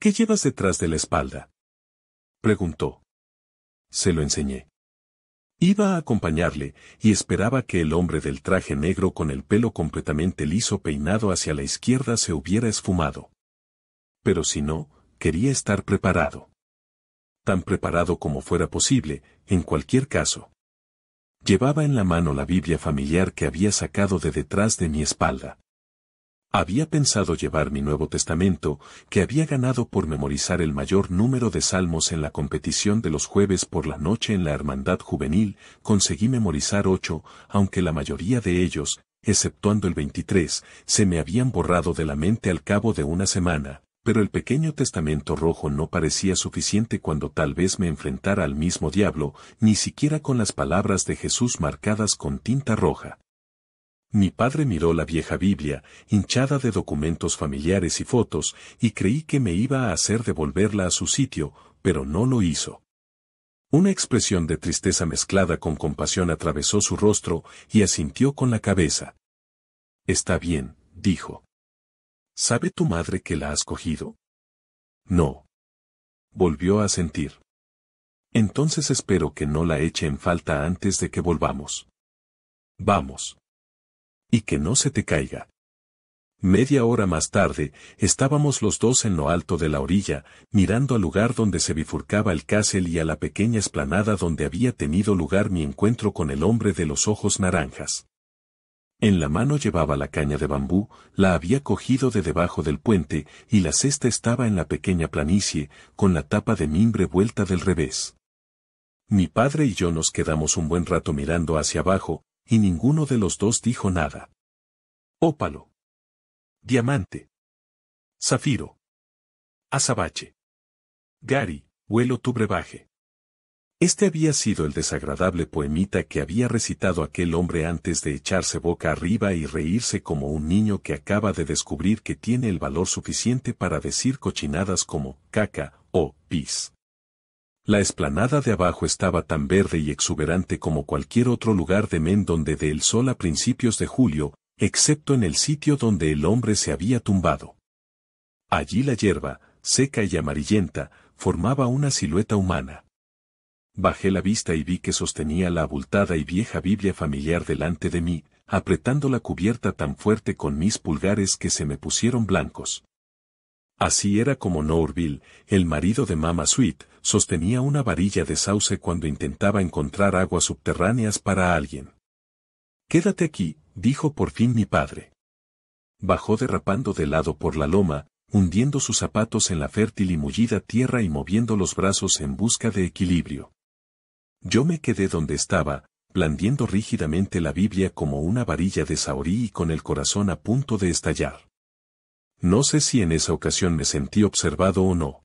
¿Qué llevas detrás de la espalda? preguntó. Se lo enseñé. Iba a acompañarle, y esperaba que el hombre del traje negro con el pelo completamente liso peinado hacia la izquierda se hubiera esfumado. Pero si no, quería estar preparado tan preparado como fuera posible, en cualquier caso. Llevaba en la mano la Biblia familiar que había sacado de detrás de mi espalda. Había pensado llevar mi Nuevo Testamento, que había ganado por memorizar el mayor número de salmos en la competición de los jueves por la noche en la Hermandad Juvenil, conseguí memorizar ocho, aunque la mayoría de ellos, exceptuando el 23, se me habían borrado de la mente al cabo de una semana, pero el pequeño testamento rojo no parecía suficiente cuando tal vez me enfrentara al mismo diablo, ni siquiera con las palabras de Jesús marcadas con tinta roja. Mi padre miró la vieja Biblia, hinchada de documentos familiares y fotos, y creí que me iba a hacer devolverla a su sitio, pero no lo hizo. Una expresión de tristeza mezclada con compasión atravesó su rostro y asintió con la cabeza. Está bien, dijo. ¿Sabe tu madre que la has cogido? No. Volvió a sentir. Entonces espero que no la eche en falta antes de que volvamos. Vamos. Y que no se te caiga. Media hora más tarde, estábamos los dos en lo alto de la orilla, mirando al lugar donde se bifurcaba el cásel y a la pequeña esplanada donde había tenido lugar mi encuentro con el hombre de los ojos naranjas. En la mano llevaba la caña de bambú, la había cogido de debajo del puente, y la cesta estaba en la pequeña planicie, con la tapa de mimbre vuelta del revés. Mi padre y yo nos quedamos un buen rato mirando hacia abajo, y ninguno de los dos dijo nada. Ópalo. Diamante. Zafiro. Azabache. Gary, vuelo tu brebaje. Este había sido el desagradable poemita que había recitado aquel hombre antes de echarse boca arriba y reírse como un niño que acaba de descubrir que tiene el valor suficiente para decir cochinadas como caca o pis. La esplanada de abajo estaba tan verde y exuberante como cualquier otro lugar de Men donde dé el sol a principios de julio, excepto en el sitio donde el hombre se había tumbado. Allí la hierba, seca y amarillenta, formaba una silueta humana Bajé la vista y vi que sostenía la abultada y vieja Biblia familiar delante de mí, apretando la cubierta tan fuerte con mis pulgares que se me pusieron blancos. Así era como Norville, el marido de Mama Sweet, sostenía una varilla de sauce cuando intentaba encontrar aguas subterráneas para alguien. Quédate aquí, dijo por fin mi padre. Bajó derrapando de lado por la loma, hundiendo sus zapatos en la fértil y mullida tierra y moviendo los brazos en busca de equilibrio. Yo me quedé donde estaba, blandiendo rígidamente la Biblia como una varilla de saorí y con el corazón a punto de estallar. No sé si en esa ocasión me sentí observado o no.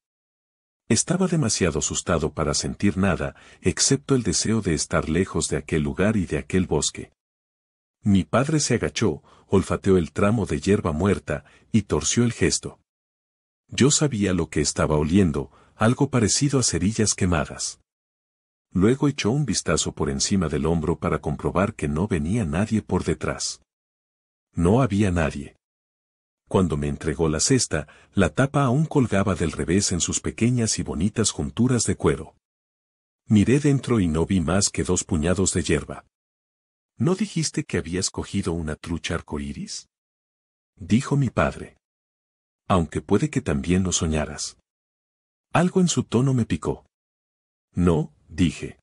Estaba demasiado asustado para sentir nada, excepto el deseo de estar lejos de aquel lugar y de aquel bosque. Mi padre se agachó, olfateó el tramo de hierba muerta, y torció el gesto. Yo sabía lo que estaba oliendo, algo parecido a cerillas quemadas. Luego echó un vistazo por encima del hombro para comprobar que no venía nadie por detrás. No había nadie. Cuando me entregó la cesta, la tapa aún colgaba del revés en sus pequeñas y bonitas junturas de cuero. Miré dentro y no vi más que dos puñados de hierba. ¿No dijiste que habías cogido una trucha arcoíris? Dijo mi padre. Aunque puede que también lo soñaras. Algo en su tono me picó. No, dije.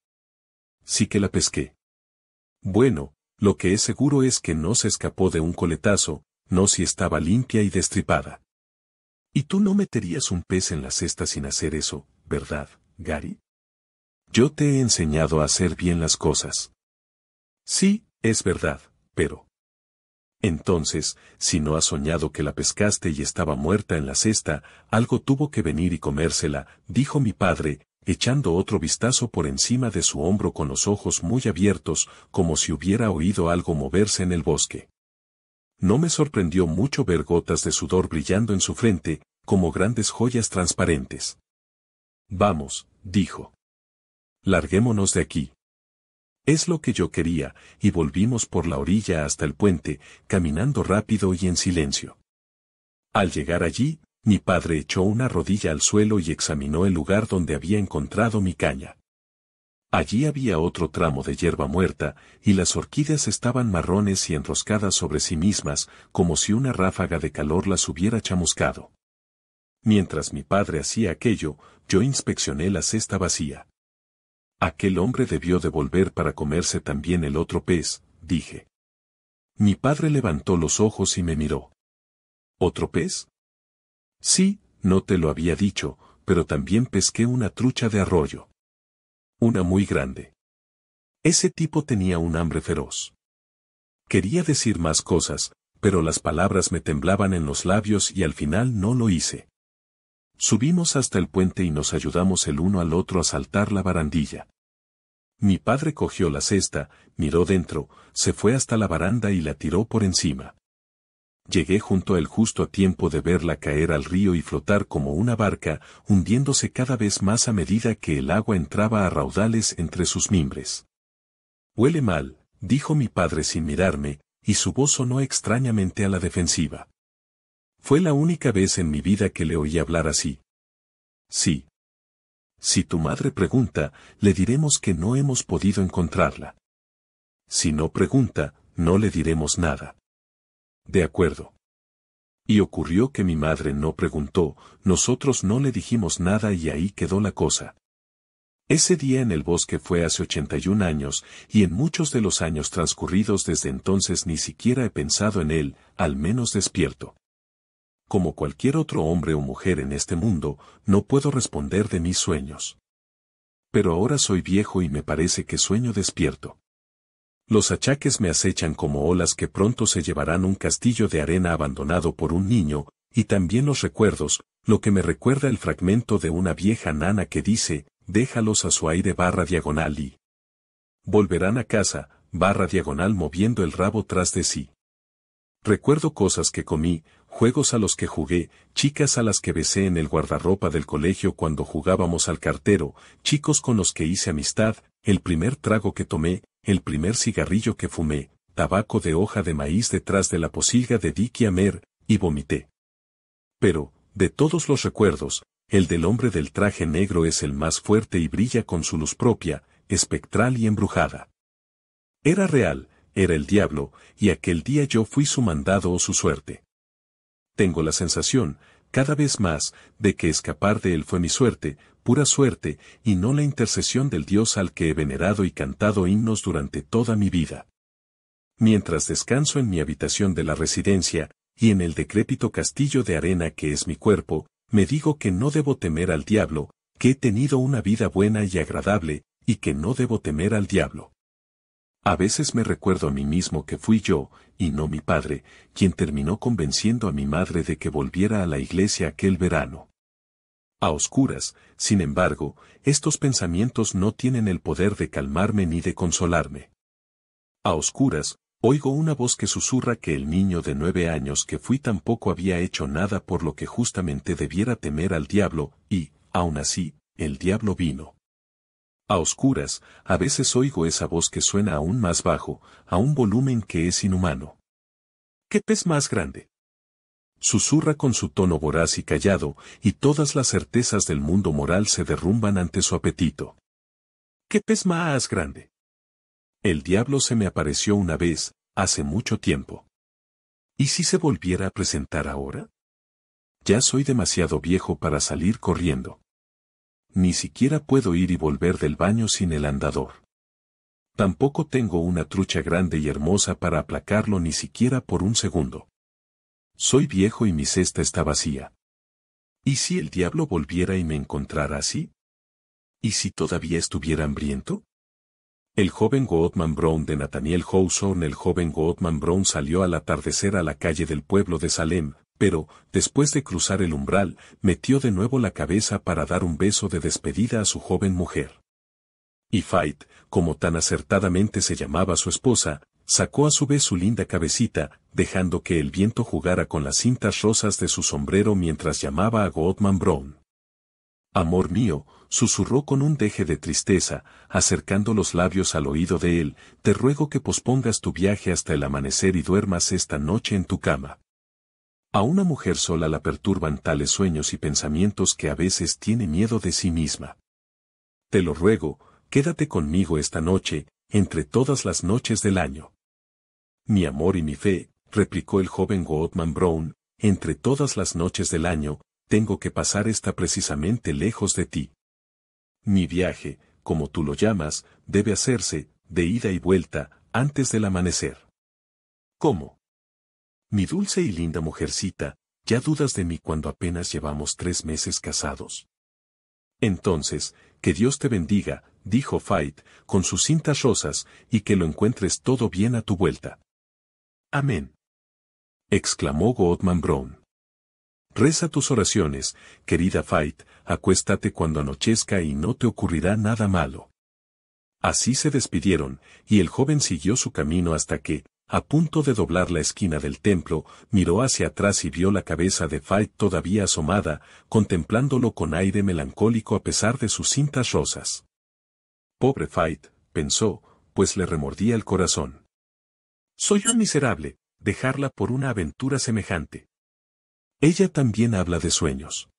Sí que la pesqué. Bueno, lo que es seguro es que no se escapó de un coletazo, no si estaba limpia y destripada. Y tú no meterías un pez en la cesta sin hacer eso, ¿verdad, Gary? Yo te he enseñado a hacer bien las cosas. Sí, es verdad, pero... Entonces, si no has soñado que la pescaste y estaba muerta en la cesta, algo tuvo que venir y comérsela, dijo mi padre, echando otro vistazo por encima de su hombro con los ojos muy abiertos, como si hubiera oído algo moverse en el bosque. No me sorprendió mucho ver gotas de sudor brillando en su frente, como grandes joyas transparentes. Vamos, dijo. Larguémonos de aquí. Es lo que yo quería, y volvimos por la orilla hasta el puente, caminando rápido y en silencio. Al llegar allí, mi padre echó una rodilla al suelo y examinó el lugar donde había encontrado mi caña. Allí había otro tramo de hierba muerta, y las orquídeas estaban marrones y enroscadas sobre sí mismas, como si una ráfaga de calor las hubiera chamuscado. Mientras mi padre hacía aquello, yo inspeccioné la cesta vacía. Aquel hombre debió de volver para comerse también el otro pez, dije. Mi padre levantó los ojos y me miró. ¿Otro pez? Sí, no te lo había dicho, pero también pesqué una trucha de arroyo. Una muy grande. Ese tipo tenía un hambre feroz. Quería decir más cosas, pero las palabras me temblaban en los labios y al final no lo hice. Subimos hasta el puente y nos ayudamos el uno al otro a saltar la barandilla. Mi padre cogió la cesta, miró dentro, se fue hasta la baranda y la tiró por encima llegué junto a él justo a tiempo de verla caer al río y flotar como una barca, hundiéndose cada vez más a medida que el agua entraba a raudales entre sus mimbres. Huele mal, dijo mi padre sin mirarme, y su voz sonó extrañamente a la defensiva. Fue la única vez en mi vida que le oí hablar así. Sí. Si tu madre pregunta, le diremos que no hemos podido encontrarla. Si no pregunta, no le diremos nada de acuerdo. Y ocurrió que mi madre no preguntó, nosotros no le dijimos nada y ahí quedó la cosa. Ese día en el bosque fue hace 81 años, y en muchos de los años transcurridos desde entonces ni siquiera he pensado en él, al menos despierto. Como cualquier otro hombre o mujer en este mundo, no puedo responder de mis sueños. Pero ahora soy viejo y me parece que sueño despierto. Los achaques me acechan como olas que pronto se llevarán un castillo de arena abandonado por un niño, y también los recuerdos, lo que me recuerda el fragmento de una vieja nana que dice, déjalos a su aire barra diagonal y volverán a casa, barra diagonal moviendo el rabo tras de sí. Recuerdo cosas que comí, juegos a los que jugué, chicas a las que besé en el guardarropa del colegio cuando jugábamos al cartero, chicos con los que hice amistad, el primer trago que tomé, el primer cigarrillo que fumé, tabaco de hoja de maíz detrás de la posilga de Dicky Amer, y vomité. Pero, de todos los recuerdos, el del hombre del traje negro es el más fuerte y brilla con su luz propia, espectral y embrujada. Era real, era el diablo, y aquel día yo fui su mandado o su suerte. Tengo la sensación, cada vez más, de que escapar de él fue mi suerte, pura suerte, y no la intercesión del Dios al que he venerado y cantado himnos durante toda mi vida. Mientras descanso en mi habitación de la residencia, y en el decrépito castillo de arena que es mi cuerpo, me digo que no debo temer al diablo, que he tenido una vida buena y agradable, y que no debo temer al diablo. A veces me recuerdo a mí mismo que fui yo, y no mi padre, quien terminó convenciendo a mi madre de que volviera a la iglesia aquel verano. A oscuras, sin embargo, estos pensamientos no tienen el poder de calmarme ni de consolarme. A oscuras, oigo una voz que susurra que el niño de nueve años que fui tampoco había hecho nada por lo que justamente debiera temer al diablo, y, aun así, el diablo vino. A oscuras, a veces oigo esa voz que suena aún más bajo, a un volumen que es inhumano. ¿Qué pez más grande? Susurra con su tono voraz y callado, y todas las certezas del mundo moral se derrumban ante su apetito. ¡Qué pesma has grande! El diablo se me apareció una vez, hace mucho tiempo. ¿Y si se volviera a presentar ahora? Ya soy demasiado viejo para salir corriendo. Ni siquiera puedo ir y volver del baño sin el andador. Tampoco tengo una trucha grande y hermosa para aplacarlo ni siquiera por un segundo. Soy viejo y mi cesta está vacía. ¿Y si el diablo volviera y me encontrara así? ¿Y si todavía estuviera hambriento? El joven Goodman Brown de Nathaniel Hawthorne El joven Goodman Brown salió al atardecer a la calle del pueblo de Salem, pero, después de cruzar el umbral, metió de nuevo la cabeza para dar un beso de despedida a su joven mujer. Y Faith, como tan acertadamente se llamaba su esposa, Sacó a su vez su linda cabecita, dejando que el viento jugara con las cintas rosas de su sombrero mientras llamaba a Goldman Brown. Amor mío, susurró con un deje de tristeza, acercando los labios al oído de él, te ruego que pospongas tu viaje hasta el amanecer y duermas esta noche en tu cama. A una mujer sola la perturban tales sueños y pensamientos que a veces tiene miedo de sí misma. Te lo ruego, quédate conmigo esta noche, entre todas las noches del año. Mi amor y mi fe, replicó el joven Goodman Brown, entre todas las noches del año, tengo que pasar esta precisamente lejos de ti. Mi viaje, como tú lo llamas, debe hacerse, de ida y vuelta, antes del amanecer. ¿Cómo? Mi dulce y linda mujercita, ya dudas de mí cuando apenas llevamos tres meses casados. Entonces, que Dios te bendiga, dijo Fight, con sus cintas rosas, y que lo encuentres todo bien a tu vuelta. Amén. exclamó Godman Brown. Reza tus oraciones, querida Fight, acuéstate cuando anochezca y no te ocurrirá nada malo. Así se despidieron, y el joven siguió su camino hasta que, a punto de doblar la esquina del templo, miró hacia atrás y vio la cabeza de Faith todavía asomada, contemplándolo con aire melancólico a pesar de sus cintas rosas. Pobre Faith, pensó, pues le remordía el corazón. Soy un miserable, dejarla por una aventura semejante. Ella también habla de sueños.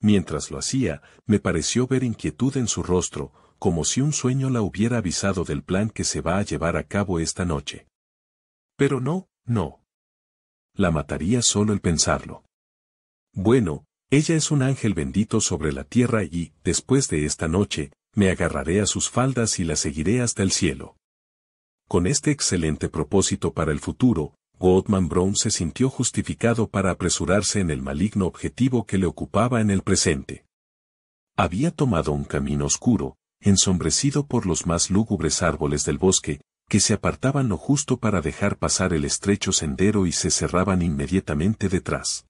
Mientras lo hacía, me pareció ver inquietud en su rostro, como si un sueño la hubiera avisado del plan que se va a llevar a cabo esta noche. Pero no, no. La mataría solo el pensarlo. Bueno, ella es un ángel bendito sobre la tierra y, después de esta noche, me agarraré a sus faldas y la seguiré hasta el cielo. Con este excelente propósito para el futuro, Goldman Brown se sintió justificado para apresurarse en el maligno objetivo que le ocupaba en el presente. Había tomado un camino oscuro, ensombrecido por los más lúgubres árboles del bosque, que se apartaban lo justo para dejar pasar el estrecho sendero y se cerraban inmediatamente detrás.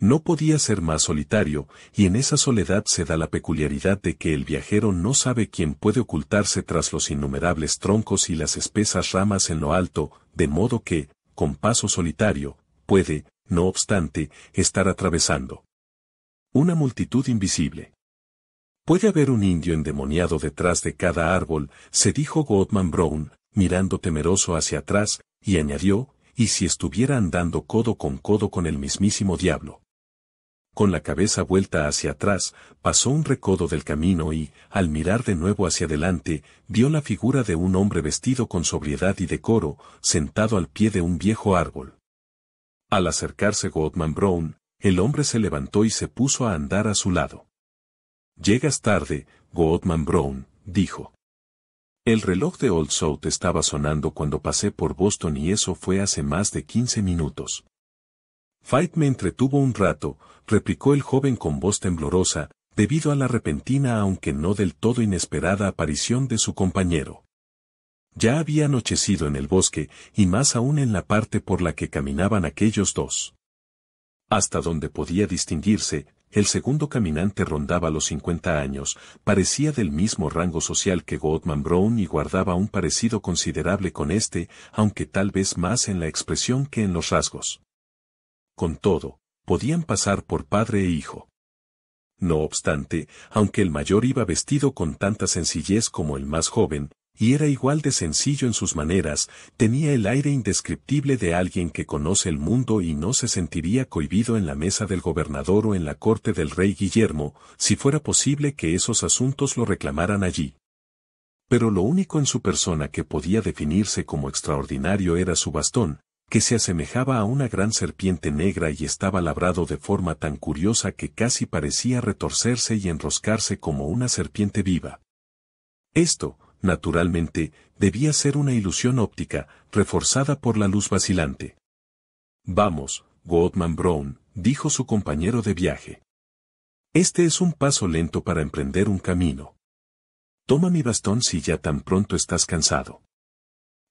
No podía ser más solitario, y en esa soledad se da la peculiaridad de que el viajero no sabe quién puede ocultarse tras los innumerables troncos y las espesas ramas en lo alto, de modo que, con paso solitario, puede, no obstante, estar atravesando una multitud invisible. Puede haber un indio endemoniado detrás de cada árbol, se dijo Goldman Brown, mirando temeroso hacia atrás, y añadió, y si estuviera andando codo con codo con el mismísimo diablo con la cabeza vuelta hacia atrás, pasó un recodo del camino y, al mirar de nuevo hacia adelante, vio la figura de un hombre vestido con sobriedad y decoro, sentado al pie de un viejo árbol. Al acercarse Goldman Brown, el hombre se levantó y se puso a andar a su lado. Llegas tarde, Goldman Brown, dijo. El reloj de Old South estaba sonando cuando pasé por Boston y eso fue hace más de quince minutos. Fight me entretuvo un rato, replicó el joven con voz temblorosa, debido a la repentina aunque no del todo inesperada aparición de su compañero. Ya había anochecido en el bosque, y más aún en la parte por la que caminaban aquellos dos. Hasta donde podía distinguirse, el segundo caminante rondaba los cincuenta años, parecía del mismo rango social que Goldman Brown y guardaba un parecido considerable con este, aunque tal vez más en la expresión que en los rasgos. Con todo, podían pasar por padre e hijo. No obstante, aunque el mayor iba vestido con tanta sencillez como el más joven, y era igual de sencillo en sus maneras, tenía el aire indescriptible de alguien que conoce el mundo y no se sentiría cohibido en la mesa del gobernador o en la corte del rey Guillermo, si fuera posible que esos asuntos lo reclamaran allí. Pero lo único en su persona que podía definirse como extraordinario era su bastón, que se asemejaba a una gran serpiente negra y estaba labrado de forma tan curiosa que casi parecía retorcerse y enroscarse como una serpiente viva. Esto, naturalmente, debía ser una ilusión óptica, reforzada por la luz vacilante. Vamos, Goldman Brown, dijo su compañero de viaje. Este es un paso lento para emprender un camino. Toma mi bastón si ya tan pronto estás cansado.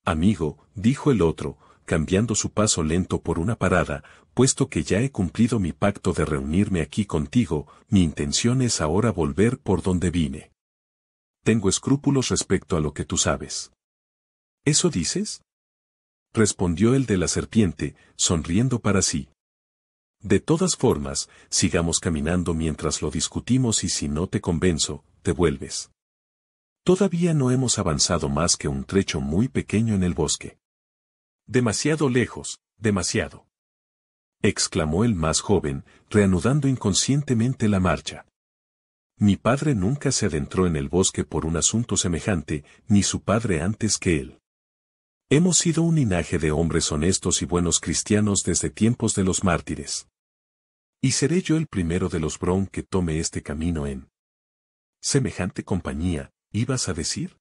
Amigo, dijo el otro, cambiando su paso lento por una parada, puesto que ya he cumplido mi pacto de reunirme aquí contigo, mi intención es ahora volver por donde vine. Tengo escrúpulos respecto a lo que tú sabes. ¿Eso dices? Respondió el de la serpiente, sonriendo para sí. De todas formas, sigamos caminando mientras lo discutimos y si no te convenzo, te vuelves. Todavía no hemos avanzado más que un trecho muy pequeño en el bosque. Demasiado lejos, demasiado. exclamó el más joven, reanudando inconscientemente la marcha. Mi padre nunca se adentró en el bosque por un asunto semejante, ni su padre antes que él. Hemos sido un linaje de hombres honestos y buenos cristianos desde tiempos de los mártires. Y seré yo el primero de los Brown que tome este camino en semejante compañía, ibas a decir?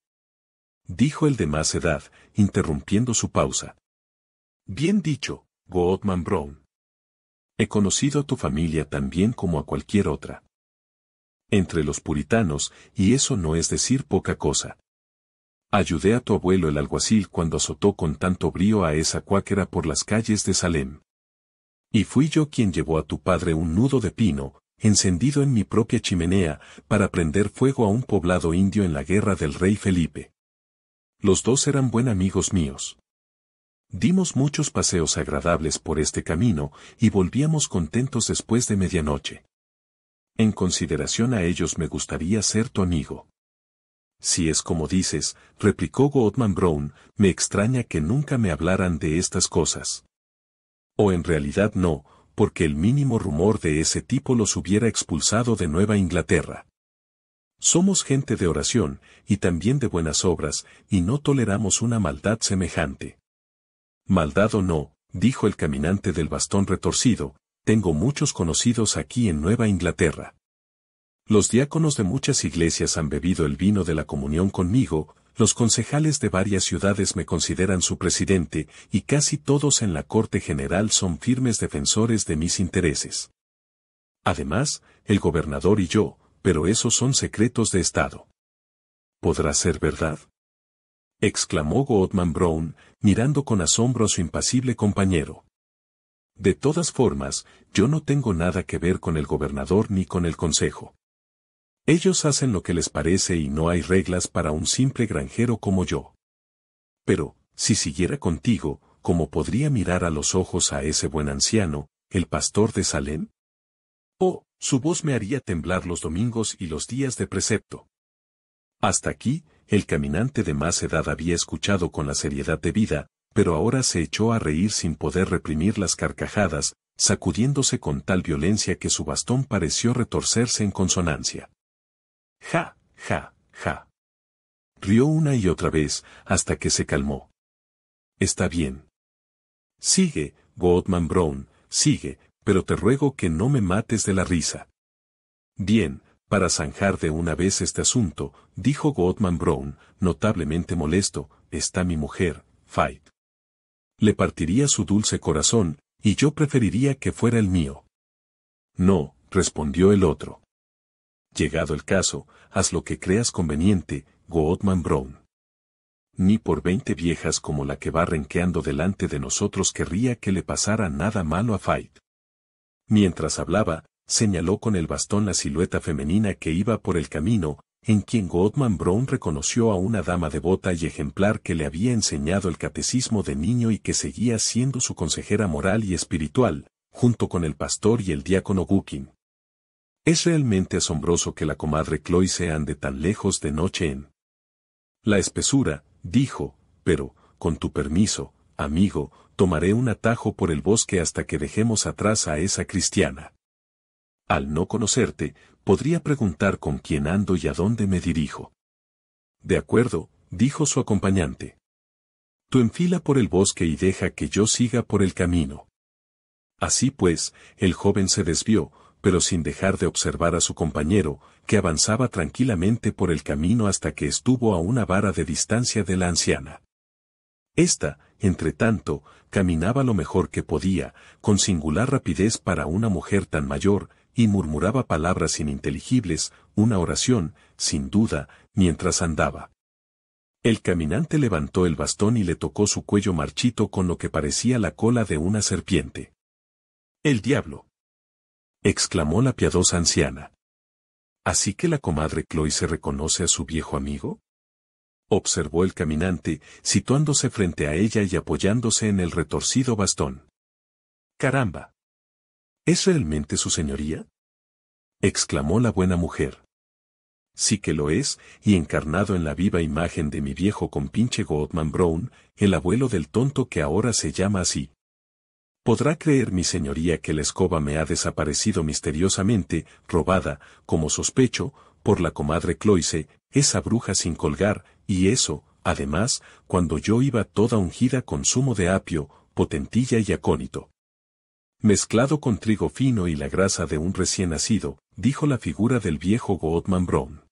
Dijo el de más edad, interrumpiendo su pausa. Bien dicho, Goodman Brown. He conocido a tu familia tan bien como a cualquier otra. Entre los puritanos, y eso no es decir poca cosa. Ayudé a tu abuelo el alguacil cuando azotó con tanto brío a esa cuáquera por las calles de Salem. Y fui yo quien llevó a tu padre un nudo de pino, encendido en mi propia chimenea, para prender fuego a un poblado indio en la guerra del rey Felipe. Los dos eran buen amigos míos. Dimos muchos paseos agradables por este camino y volvíamos contentos después de medianoche. En consideración a ellos me gustaría ser tu amigo. Si es como dices, replicó Goldman Brown, me extraña que nunca me hablaran de estas cosas. O en realidad no, porque el mínimo rumor de ese tipo los hubiera expulsado de Nueva Inglaterra. Somos gente de oración, y también de buenas obras, y no toleramos una maldad semejante. Maldad o no, dijo el caminante del bastón retorcido, tengo muchos conocidos aquí en Nueva Inglaterra. Los diáconos de muchas iglesias han bebido el vino de la comunión conmigo, los concejales de varias ciudades me consideran su presidente, y casi todos en la Corte General son firmes defensores de mis intereses. Además, el gobernador y yo, pero esos son secretos de Estado. ¿Podrá ser verdad? exclamó Goodman Brown, mirando con asombro a su impasible compañero. De todas formas, yo no tengo nada que ver con el gobernador ni con el consejo. Ellos hacen lo que les parece y no hay reglas para un simple granjero como yo. Pero, si siguiera contigo, ¿cómo podría mirar a los ojos a ese buen anciano, el pastor de Salem? Oh, su voz me haría temblar los domingos y los días de precepto. Hasta aquí, el caminante de más edad había escuchado con la seriedad debida, pero ahora se echó a reír sin poder reprimir las carcajadas, sacudiéndose con tal violencia que su bastón pareció retorcerse en consonancia. Ja, ja, ja. Rió una y otra vez, hasta que se calmó. Está bien. Sigue, Goldman Brown, sigue, pero te ruego que no me mates de la risa. Bien, para zanjar de una vez este asunto, dijo Godman Brown, notablemente molesto, está mi mujer, Fight. Le partiría su dulce corazón, y yo preferiría que fuera el mío. No, respondió el otro. Llegado el caso, haz lo que creas conveniente, Godman Brown. Ni por veinte viejas como la que va renqueando delante de nosotros querría que le pasara nada malo a Fight. Mientras hablaba, señaló con el bastón la silueta femenina que iba por el camino, en quien Goldman Brown reconoció a una dama devota y ejemplar que le había enseñado el catecismo de niño y que seguía siendo su consejera moral y espiritual, junto con el pastor y el diácono Gukin. Es realmente asombroso que la comadre Chloe se ande tan lejos de noche en la espesura, dijo, pero, con tu permiso, amigo, tomaré un atajo por el bosque hasta que dejemos atrás a esa cristiana. Al no conocerte, podría preguntar con quién ando y a dónde me dirijo. De acuerdo, dijo su acompañante. Tú enfila por el bosque y deja que yo siga por el camino. Así pues, el joven se desvió, pero sin dejar de observar a su compañero, que avanzaba tranquilamente por el camino hasta que estuvo a una vara de distancia de la anciana. Esta, entretanto, caminaba lo mejor que podía, con singular rapidez para una mujer tan mayor, y murmuraba palabras ininteligibles, una oración, sin duda, mientras andaba. El caminante levantó el bastón y le tocó su cuello marchito con lo que parecía la cola de una serpiente. ¡El diablo! exclamó la piadosa anciana. ¿Así que la comadre Chloe se reconoce a su viejo amigo? observó el caminante, situándose frente a ella y apoyándose en el retorcido bastón. Caramba. ¿Es realmente su señoría? exclamó la buena mujer. Sí que lo es, y encarnado en la viva imagen de mi viejo compinche Godman Brown, el abuelo del tonto que ahora se llama así. ¿Podrá creer mi señoría que la escoba me ha desaparecido misteriosamente, robada, como sospecho, por la comadre Cloise, esa bruja sin colgar, y eso, además, cuando yo iba toda ungida con zumo de apio, potentilla y acónito? mezclado con trigo fino y la grasa de un recién nacido, dijo la figura del viejo Godman Brown.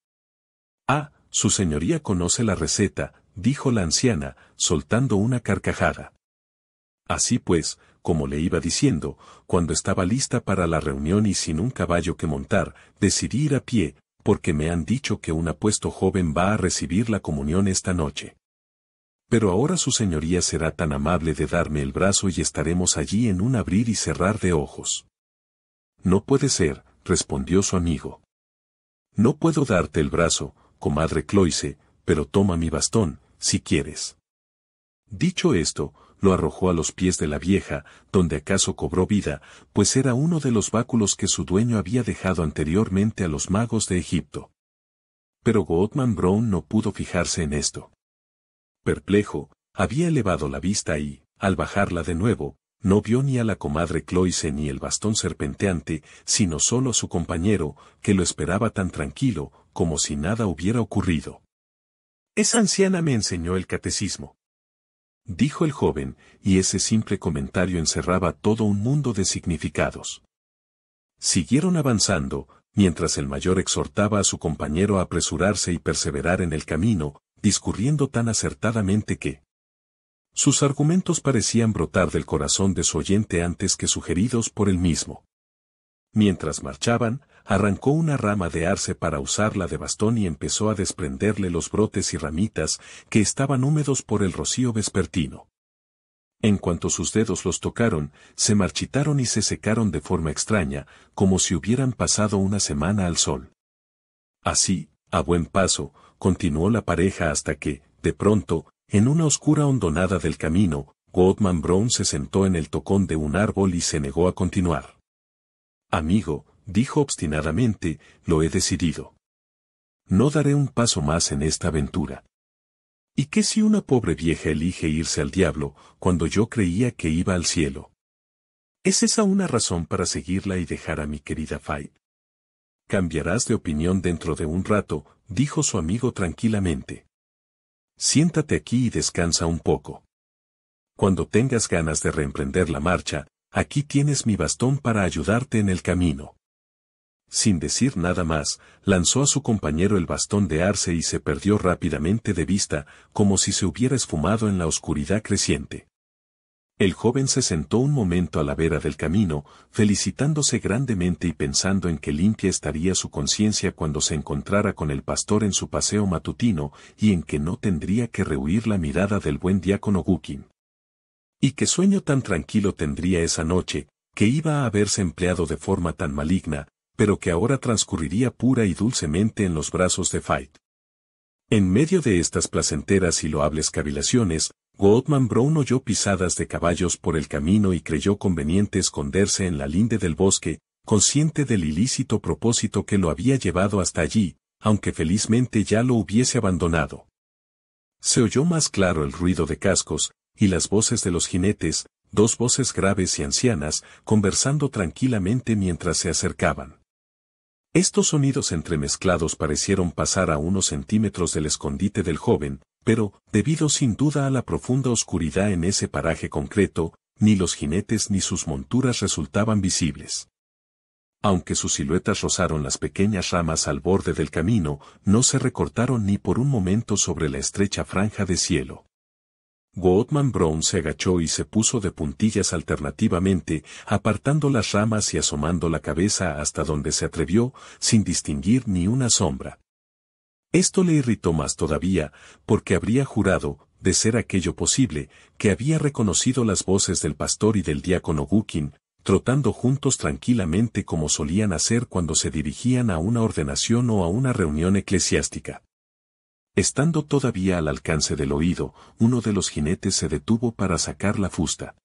Ah, su señoría conoce la receta, dijo la anciana, soltando una carcajada. Así pues, como le iba diciendo, cuando estaba lista para la reunión y sin un caballo que montar, decidí ir a pie, porque me han dicho que un apuesto joven va a recibir la comunión esta noche. Pero ahora su señoría será tan amable de darme el brazo y estaremos allí en un abrir y cerrar de ojos. No puede ser, respondió su amigo. No puedo darte el brazo, comadre Cloise, pero toma mi bastón, si quieres. Dicho esto, lo arrojó a los pies de la vieja, donde acaso cobró vida, pues era uno de los báculos que su dueño había dejado anteriormente a los magos de Egipto. Pero Goodman Brown no pudo fijarse en esto. Perplejo, había elevado la vista y, al bajarla de nuevo, no vio ni a la comadre Cloise ni el bastón serpenteante, sino solo a su compañero, que lo esperaba tan tranquilo, como si nada hubiera ocurrido. Esa anciana me enseñó el catecismo. Dijo el joven, y ese simple comentario encerraba todo un mundo de significados. Siguieron avanzando, mientras el mayor exhortaba a su compañero a apresurarse y perseverar en el camino, discurriendo tan acertadamente que sus argumentos parecían brotar del corazón de su oyente antes que sugeridos por él mismo. Mientras marchaban, arrancó una rama de arce para usarla de bastón y empezó a desprenderle los brotes y ramitas que estaban húmedos por el rocío vespertino. En cuanto sus dedos los tocaron, se marchitaron y se secaron de forma extraña, como si hubieran pasado una semana al sol. Así, a buen paso, continuó la pareja hasta que, de pronto, en una oscura hondonada del camino, Goldman Brown se sentó en el tocón de un árbol y se negó a continuar. Amigo, dijo obstinadamente, lo he decidido. No daré un paso más en esta aventura. ¿Y qué si una pobre vieja elige irse al diablo, cuando yo creía que iba al cielo? ¿Es esa una razón para seguirla y dejar a mi querida Fay? Cambiarás de opinión dentro de un rato, dijo su amigo tranquilamente. Siéntate aquí y descansa un poco. Cuando tengas ganas de reemprender la marcha, aquí tienes mi bastón para ayudarte en el camino. Sin decir nada más, lanzó a su compañero el bastón de Arce y se perdió rápidamente de vista, como si se hubiera esfumado en la oscuridad creciente. El joven se sentó un momento a la vera del camino, felicitándose grandemente y pensando en que limpia estaría su conciencia cuando se encontrara con el pastor en su paseo matutino y en que no tendría que rehuir la mirada del buen diácono Gukin. Y qué sueño tan tranquilo tendría esa noche, que iba a haberse empleado de forma tan maligna, pero que ahora transcurriría pura y dulcemente en los brazos de Fight. En medio de estas placenteras y loables cavilaciones, Goldman Brown oyó pisadas de caballos por el camino y creyó conveniente esconderse en la linde del bosque, consciente del ilícito propósito que lo había llevado hasta allí, aunque felizmente ya lo hubiese abandonado. Se oyó más claro el ruido de cascos, y las voces de los jinetes, dos voces graves y ancianas, conversando tranquilamente mientras se acercaban. Estos sonidos entremezclados parecieron pasar a unos centímetros del escondite del joven, pero, debido sin duda a la profunda oscuridad en ese paraje concreto, ni los jinetes ni sus monturas resultaban visibles. Aunque sus siluetas rozaron las pequeñas ramas al borde del camino, no se recortaron ni por un momento sobre la estrecha franja de cielo. Wotman Brown se agachó y se puso de puntillas alternativamente, apartando las ramas y asomando la cabeza hasta donde se atrevió, sin distinguir ni una sombra. Esto le irritó más todavía, porque habría jurado, de ser aquello posible, que había reconocido las voces del pastor y del diácono Gukin, trotando juntos tranquilamente como solían hacer cuando se dirigían a una ordenación o a una reunión eclesiástica. Estando todavía al alcance del oído, uno de los jinetes se detuvo para sacar la fusta.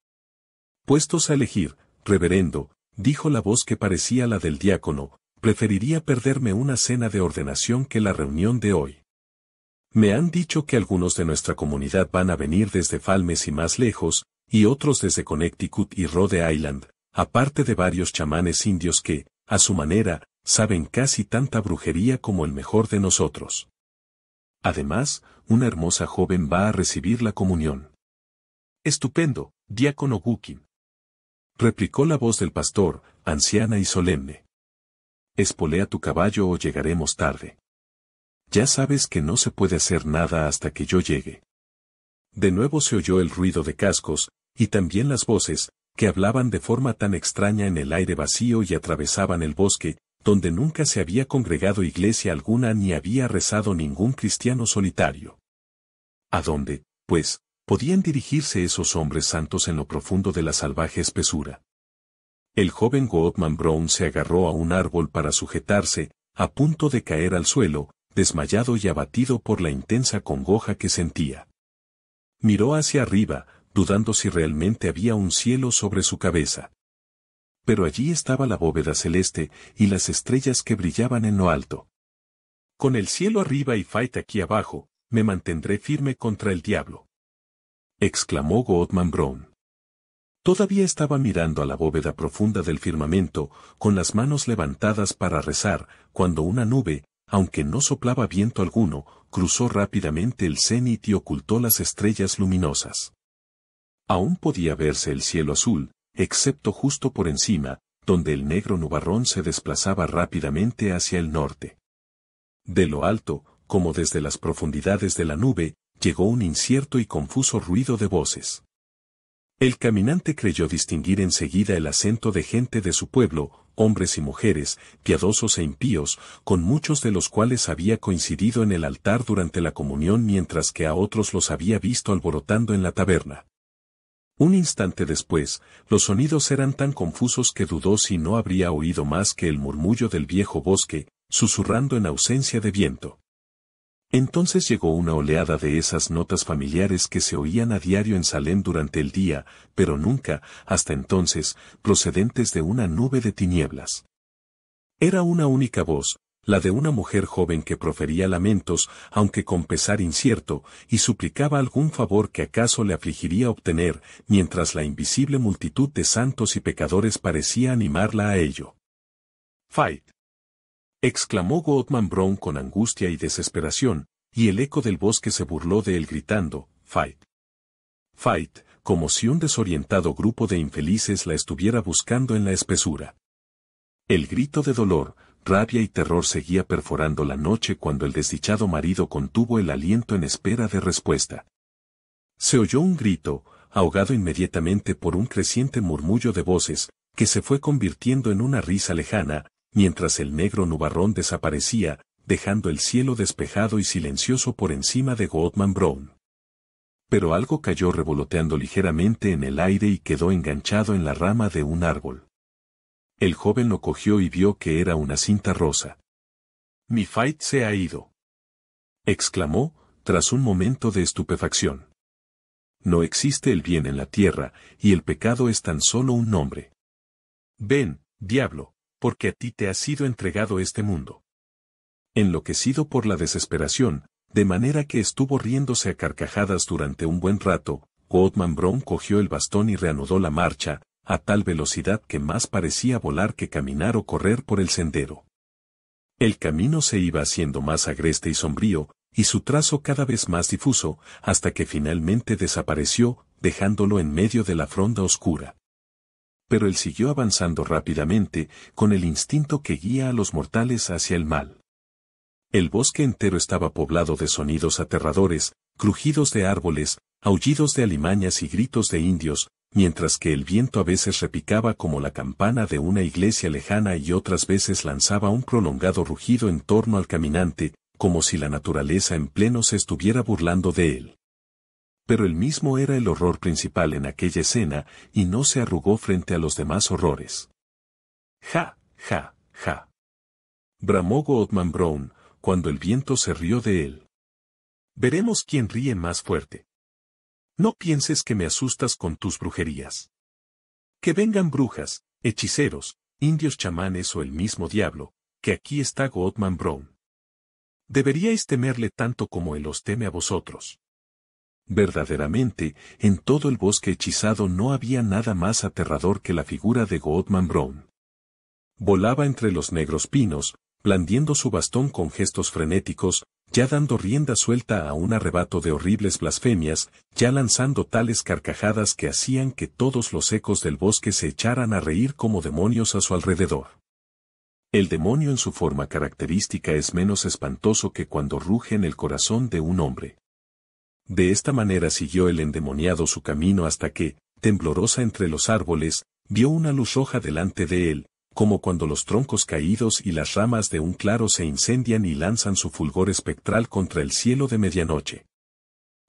Puestos a elegir, reverendo, dijo la voz que parecía la del diácono, preferiría perderme una cena de ordenación que la reunión de hoy. Me han dicho que algunos de nuestra comunidad van a venir desde Falmes y más lejos, y otros desde Connecticut y Rhode Island, aparte de varios chamanes indios que, a su manera, saben casi tanta brujería como el mejor de nosotros. Además, una hermosa joven va a recibir la comunión. Estupendo, diácono Gukin. Replicó la voz del pastor, anciana y solemne. Espolea tu caballo o llegaremos tarde. Ya sabes que no se puede hacer nada hasta que yo llegue. De nuevo se oyó el ruido de cascos, y también las voces, que hablaban de forma tan extraña en el aire vacío y atravesaban el bosque, donde nunca se había congregado iglesia alguna ni había rezado ningún cristiano solitario. ¿A dónde, pues, podían dirigirse esos hombres santos en lo profundo de la salvaje espesura? El joven Goodman Brown se agarró a un árbol para sujetarse, a punto de caer al suelo, desmayado y abatido por la intensa congoja que sentía. Miró hacia arriba, dudando si realmente había un cielo sobre su cabeza. Pero allí estaba la bóveda celeste y las estrellas que brillaban en lo alto. Con el cielo arriba y Fight aquí abajo, me mantendré firme contra el diablo. exclamó Goodman Brown. Todavía estaba mirando a la bóveda profunda del firmamento, con las manos levantadas para rezar, cuando una nube, aunque no soplaba viento alguno, cruzó rápidamente el cenit y ocultó las estrellas luminosas. Aún podía verse el cielo azul, excepto justo por encima, donde el negro nubarrón se desplazaba rápidamente hacia el norte. De lo alto, como desde las profundidades de la nube, llegó un incierto y confuso ruido de voces. El caminante creyó distinguir enseguida el acento de gente de su pueblo, hombres y mujeres, piadosos e impíos, con muchos de los cuales había coincidido en el altar durante la comunión mientras que a otros los había visto alborotando en la taberna. Un instante después, los sonidos eran tan confusos que dudó si no habría oído más que el murmullo del viejo bosque, susurrando en ausencia de viento. Entonces llegó una oleada de esas notas familiares que se oían a diario en Salem durante el día, pero nunca, hasta entonces, procedentes de una nube de tinieblas. Era una única voz, la de una mujer joven que profería lamentos, aunque con pesar incierto, y suplicaba algún favor que acaso le afligiría obtener, mientras la invisible multitud de santos y pecadores parecía animarla a ello. Fight exclamó Goldman Brown con angustia y desesperación, y el eco del bosque se burló de él gritando, Fight. Fight, como si un desorientado grupo de infelices la estuviera buscando en la espesura. El grito de dolor, rabia y terror seguía perforando la noche cuando el desdichado marido contuvo el aliento en espera de respuesta. Se oyó un grito, ahogado inmediatamente por un creciente murmullo de voces, que se fue convirtiendo en una risa lejana, mientras el negro nubarrón desaparecía, dejando el cielo despejado y silencioso por encima de Godman Brown. Pero algo cayó revoloteando ligeramente en el aire y quedó enganchado en la rama de un árbol. El joven lo cogió y vio que era una cinta rosa. Mi fight se ha ido. exclamó, tras un momento de estupefacción. No existe el bien en la tierra, y el pecado es tan solo un nombre. Ven, diablo, porque a ti te ha sido entregado este mundo. Enloquecido por la desesperación, de manera que estuvo riéndose a carcajadas durante un buen rato, Goldman Brown cogió el bastón y reanudó la marcha, a tal velocidad que más parecía volar que caminar o correr por el sendero. El camino se iba haciendo más agreste y sombrío, y su trazo cada vez más difuso, hasta que finalmente desapareció, dejándolo en medio de la fronda oscura pero él siguió avanzando rápidamente, con el instinto que guía a los mortales hacia el mal. El bosque entero estaba poblado de sonidos aterradores, crujidos de árboles, aullidos de alimañas y gritos de indios, mientras que el viento a veces repicaba como la campana de una iglesia lejana y otras veces lanzaba un prolongado rugido en torno al caminante, como si la naturaleza en pleno se estuviera burlando de él pero el mismo era el horror principal en aquella escena y no se arrugó frente a los demás horrores. Ja, ja, ja. Bramó Goldman Brown, cuando el viento se rió de él. Veremos quién ríe más fuerte. No pienses que me asustas con tus brujerías. Que vengan brujas, hechiceros, indios chamanes o el mismo diablo, que aquí está Godman Brown. Deberíais temerle tanto como él os teme a vosotros. Verdaderamente, en todo el bosque hechizado no había nada más aterrador que la figura de Goldman Brown. Volaba entre los negros pinos, blandiendo su bastón con gestos frenéticos, ya dando rienda suelta a un arrebato de horribles blasfemias, ya lanzando tales carcajadas que hacían que todos los ecos del bosque se echaran a reír como demonios a su alrededor. El demonio en su forma característica es menos espantoso que cuando ruge en el corazón de un hombre. De esta manera siguió el endemoniado su camino hasta que, temblorosa entre los árboles, vio una luz roja delante de él, como cuando los troncos caídos y las ramas de un claro se incendian y lanzan su fulgor espectral contra el cielo de medianoche.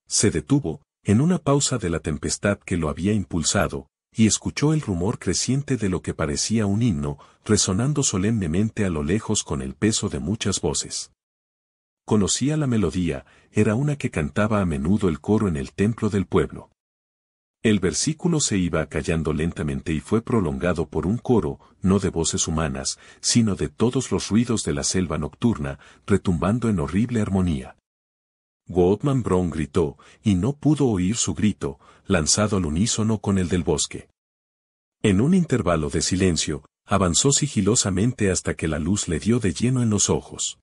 Se detuvo, en una pausa de la tempestad que lo había impulsado, y escuchó el rumor creciente de lo que parecía un himno, resonando solemnemente a lo lejos con el peso de muchas voces. Conocía la melodía, era una que cantaba a menudo el coro en el templo del pueblo. El versículo se iba acallando lentamente y fue prolongado por un coro, no de voces humanas, sino de todos los ruidos de la selva nocturna, retumbando en horrible armonía. Goodman Brown gritó, y no pudo oír su grito, lanzado al unísono con el del bosque. En un intervalo de silencio, avanzó sigilosamente hasta que la luz le dio de lleno en los ojos.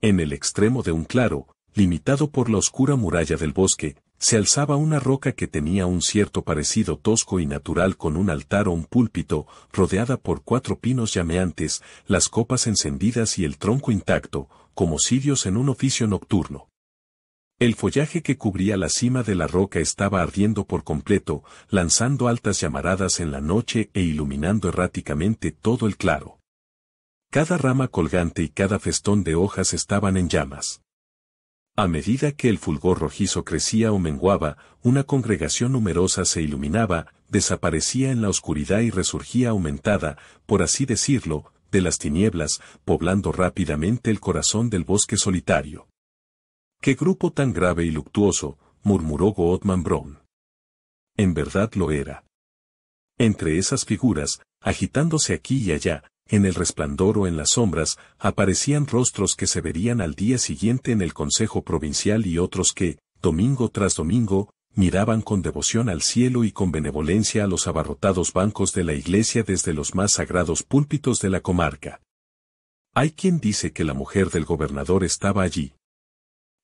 En el extremo de un claro, limitado por la oscura muralla del bosque, se alzaba una roca que tenía un cierto parecido tosco y natural con un altar o un púlpito, rodeada por cuatro pinos llameantes, las copas encendidas y el tronco intacto, como sirios en un oficio nocturno. El follaje que cubría la cima de la roca estaba ardiendo por completo, lanzando altas llamaradas en la noche e iluminando erráticamente todo el claro. Cada rama colgante y cada festón de hojas estaban en llamas. A medida que el fulgor rojizo crecía o menguaba, una congregación numerosa se iluminaba, desaparecía en la oscuridad y resurgía aumentada, por así decirlo, de las tinieblas, poblando rápidamente el corazón del bosque solitario. ¡Qué grupo tan grave y luctuoso! murmuró Godman Brown. En verdad lo era. Entre esas figuras, agitándose aquí y allá, en el resplandor o en las sombras, aparecían rostros que se verían al día siguiente en el Consejo Provincial y otros que, domingo tras domingo, miraban con devoción al cielo y con benevolencia a los abarrotados bancos de la iglesia desde los más sagrados púlpitos de la comarca. Hay quien dice que la mujer del gobernador estaba allí.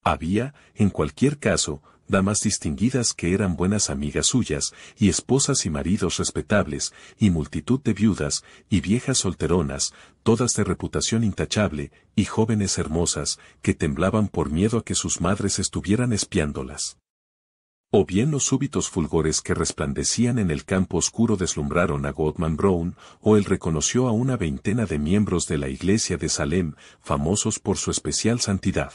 Había, en cualquier caso, damas distinguidas que eran buenas amigas suyas, y esposas y maridos respetables, y multitud de viudas, y viejas solteronas, todas de reputación intachable, y jóvenes hermosas, que temblaban por miedo a que sus madres estuvieran espiándolas. O bien los súbitos fulgores que resplandecían en el campo oscuro deslumbraron a Godman Brown, o él reconoció a una veintena de miembros de la iglesia de Salem, famosos por su especial santidad.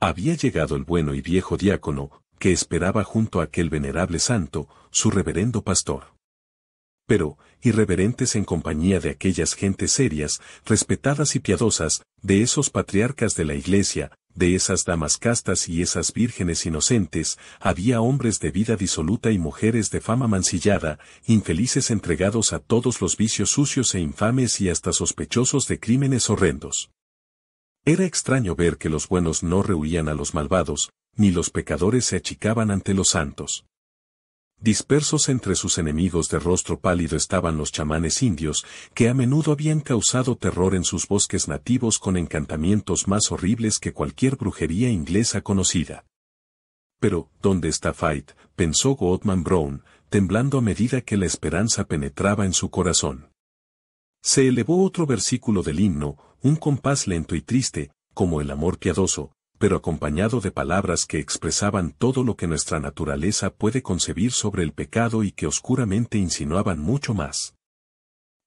Había llegado el bueno y viejo diácono, que esperaba junto a aquel venerable santo, su reverendo pastor. Pero, irreverentes en compañía de aquellas gentes serias, respetadas y piadosas, de esos patriarcas de la iglesia, de esas damas castas y esas vírgenes inocentes, había hombres de vida disoluta y mujeres de fama mancillada, infelices entregados a todos los vicios sucios e infames y hasta sospechosos de crímenes horrendos. Era extraño ver que los buenos no rehuían a los malvados, ni los pecadores se achicaban ante los santos. Dispersos entre sus enemigos de rostro pálido estaban los chamanes indios, que a menudo habían causado terror en sus bosques nativos con encantamientos más horribles que cualquier brujería inglesa conocida. Pero, ¿dónde está Fight? pensó Godman Brown, temblando a medida que la esperanza penetraba en su corazón. Se elevó otro versículo del himno, un compás lento y triste, como el amor piadoso, pero acompañado de palabras que expresaban todo lo que nuestra naturaleza puede concebir sobre el pecado y que oscuramente insinuaban mucho más.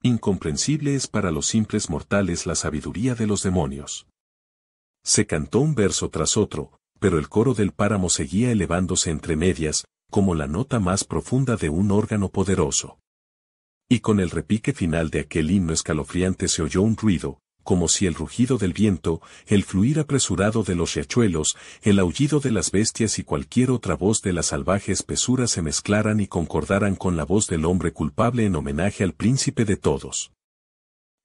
Incomprensible es para los simples mortales la sabiduría de los demonios. Se cantó un verso tras otro, pero el coro del páramo seguía elevándose entre medias, como la nota más profunda de un órgano poderoso. Y con el repique final de aquel himno escalofriante se oyó un ruido, como si el rugido del viento, el fluir apresurado de los riachuelos, el aullido de las bestias y cualquier otra voz de la salvaje espesura se mezclaran y concordaran con la voz del hombre culpable en homenaje al príncipe de todos.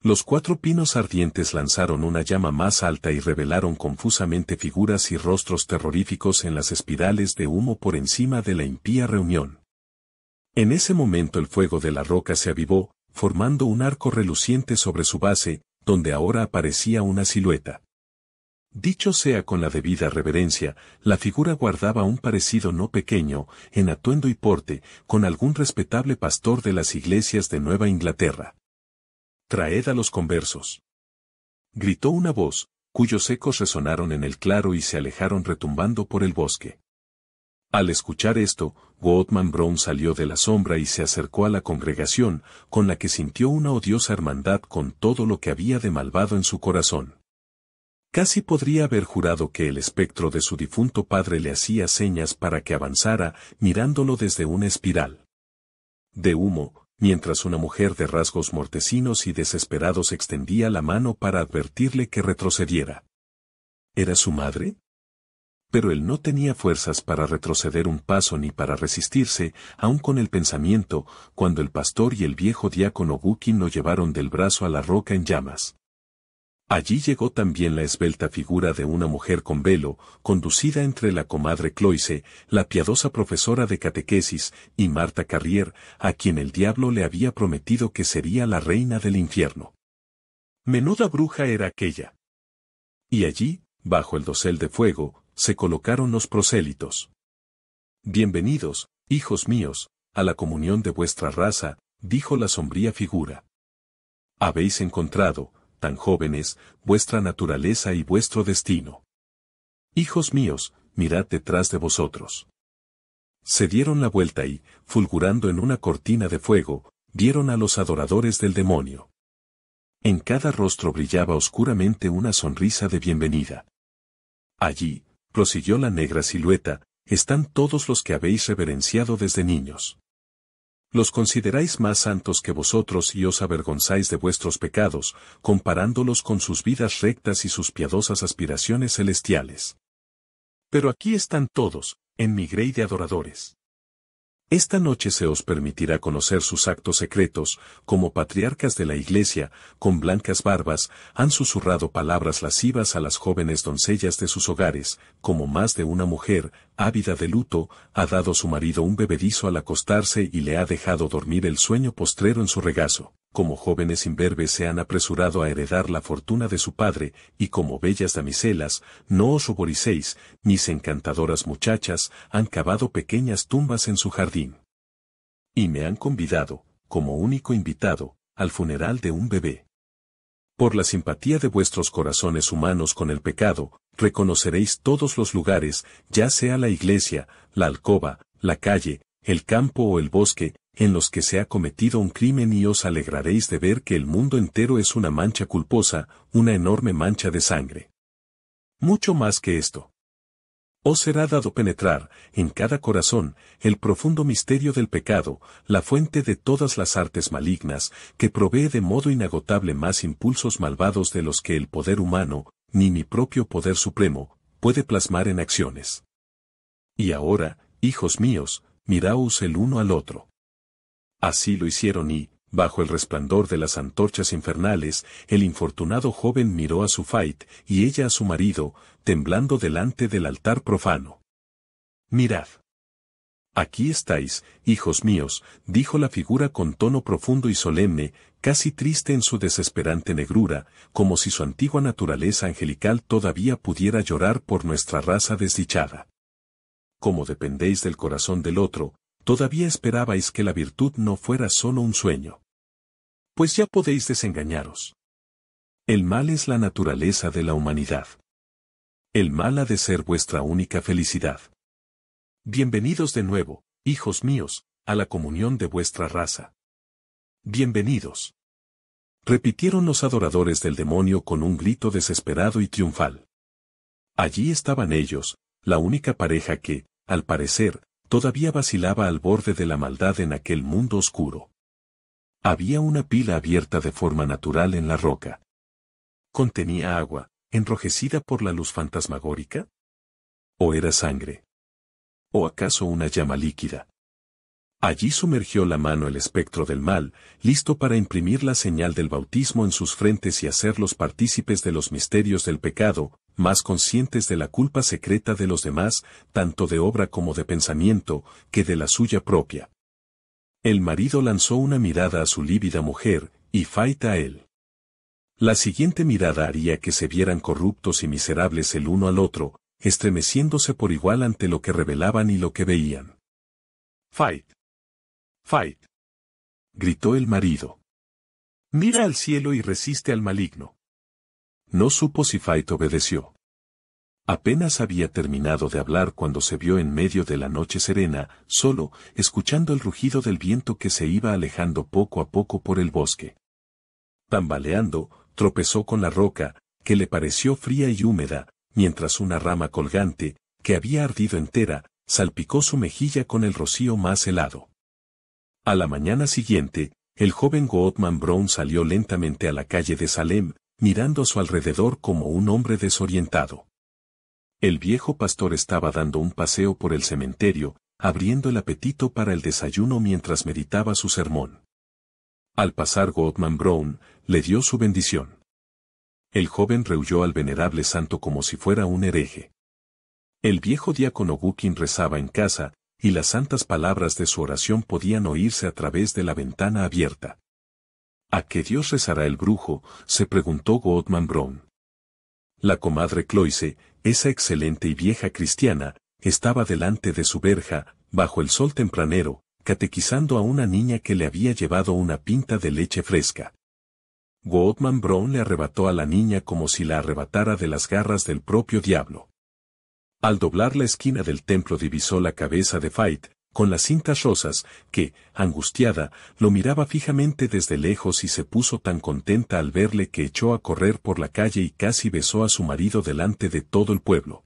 Los cuatro pinos ardientes lanzaron una llama más alta y revelaron confusamente figuras y rostros terroríficos en las espirales de humo por encima de la impía reunión. En ese momento el fuego de la roca se avivó, formando un arco reluciente sobre su base, donde ahora aparecía una silueta. Dicho sea con la debida reverencia, la figura guardaba un parecido no pequeño, en atuendo y porte, con algún respetable pastor de las iglesias de Nueva Inglaterra. Traed a los conversos. Gritó una voz, cuyos ecos resonaron en el claro y se alejaron retumbando por el bosque. Al escuchar esto, Godman Brown salió de la sombra y se acercó a la congregación, con la que sintió una odiosa hermandad con todo lo que había de malvado en su corazón. Casi podría haber jurado que el espectro de su difunto padre le hacía señas para que avanzara, mirándolo desde una espiral. De humo, mientras una mujer de rasgos mortecinos y desesperados extendía la mano para advertirle que retrocediera. ¿Era su madre? pero él no tenía fuerzas para retroceder un paso ni para resistirse, aun con el pensamiento, cuando el pastor y el viejo diácono Bukin lo llevaron del brazo a la roca en llamas. Allí llegó también la esbelta figura de una mujer con velo, conducida entre la comadre Cloise, la piadosa profesora de catequesis, y Marta Carrier, a quien el diablo le había prometido que sería la reina del infierno. Menuda bruja era aquella. Y allí, bajo el dosel de fuego, se colocaron los prosélitos. Bienvenidos, hijos míos, a la comunión de vuestra raza, dijo la sombría figura. Habéis encontrado, tan jóvenes, vuestra naturaleza y vuestro destino. Hijos míos, mirad detrás de vosotros. Se dieron la vuelta y, fulgurando en una cortina de fuego, dieron a los adoradores del demonio. En cada rostro brillaba oscuramente una sonrisa de bienvenida. Allí, prosiguió la negra silueta, están todos los que habéis reverenciado desde niños. Los consideráis más santos que vosotros y os avergonzáis de vuestros pecados, comparándolos con sus vidas rectas y sus piadosas aspiraciones celestiales. Pero aquí están todos, en mi grey de adoradores. Esta noche se os permitirá conocer sus actos secretos, como patriarcas de la iglesia, con blancas barbas, han susurrado palabras lascivas a las jóvenes doncellas de sus hogares, como más de una mujer, ávida de luto, ha dado su marido un bebedizo al acostarse y le ha dejado dormir el sueño postrero en su regazo como jóvenes imberbes se han apresurado a heredar la fortuna de su padre, y como bellas damiselas, no os ruboricéis, mis encantadoras muchachas han cavado pequeñas tumbas en su jardín. Y me han convidado, como único invitado, al funeral de un bebé. Por la simpatía de vuestros corazones humanos con el pecado, reconoceréis todos los lugares, ya sea la iglesia, la alcoba, la calle, el campo o el bosque, en los que se ha cometido un crimen y os alegraréis de ver que el mundo entero es una mancha culposa, una enorme mancha de sangre. Mucho más que esto. Os será dado penetrar, en cada corazón, el profundo misterio del pecado, la fuente de todas las artes malignas, que provee de modo inagotable más impulsos malvados de los que el poder humano, ni mi propio poder supremo, puede plasmar en acciones. Y ahora, hijos míos, miraos el uno al otro. Así lo hicieron y, bajo el resplandor de las antorchas infernales, el infortunado joven miró a su Fait y ella a su marido, temblando delante del altar profano. Mirad. Aquí estáis, hijos míos, dijo la figura con tono profundo y solemne, casi triste en su desesperante negrura, como si su antigua naturaleza angelical todavía pudiera llorar por nuestra raza desdichada. Como dependéis del corazón del otro, Todavía esperabais que la virtud no fuera solo un sueño. Pues ya podéis desengañaros. El mal es la naturaleza de la humanidad. El mal ha de ser vuestra única felicidad. Bienvenidos de nuevo, hijos míos, a la comunión de vuestra raza. Bienvenidos. Repitieron los adoradores del demonio con un grito desesperado y triunfal. Allí estaban ellos, la única pareja que, al parecer, Todavía vacilaba al borde de la maldad en aquel mundo oscuro. Había una pila abierta de forma natural en la roca. ¿Contenía agua, enrojecida por la luz fantasmagórica? ¿O era sangre? ¿O acaso una llama líquida? Allí sumergió la mano el espectro del mal, listo para imprimir la señal del bautismo en sus frentes y hacerlos partícipes de los misterios del pecado, más conscientes de la culpa secreta de los demás, tanto de obra como de pensamiento, que de la suya propia. El marido lanzó una mirada a su lívida mujer, y Faita a él. La siguiente mirada haría que se vieran corruptos y miserables el uno al otro, estremeciéndose por igual ante lo que revelaban y lo que veían. Fight. Fight. gritó el marido. Mira al cielo y resiste al maligno. No supo si Fight obedeció. Apenas había terminado de hablar cuando se vio en medio de la noche serena, solo, escuchando el rugido del viento que se iba alejando poco a poco por el bosque. Tambaleando, tropezó con la roca, que le pareció fría y húmeda, mientras una rama colgante, que había ardido entera, salpicó su mejilla con el rocío más helado. A la mañana siguiente, el joven Goodman Brown salió lentamente a la calle de Salem, mirando a su alrededor como un hombre desorientado. El viejo pastor estaba dando un paseo por el cementerio, abriendo el apetito para el desayuno mientras meditaba su sermón. Al pasar Goldman Brown, le dio su bendición. El joven rehuyó al venerable santo como si fuera un hereje. El viejo diácono Gukin rezaba en casa, y las santas palabras de su oración podían oírse a través de la ventana abierta. ¿A qué Dios rezará el brujo? se preguntó Godman Brown. La comadre Cloise, esa excelente y vieja cristiana, estaba delante de su verja, bajo el sol tempranero, catequizando a una niña que le había llevado una pinta de leche fresca. Godman Brown le arrebató a la niña como si la arrebatara de las garras del propio diablo. Al doblar la esquina del templo divisó la cabeza de Faith con las cintas rosas, que, angustiada, lo miraba fijamente desde lejos y se puso tan contenta al verle que echó a correr por la calle y casi besó a su marido delante de todo el pueblo.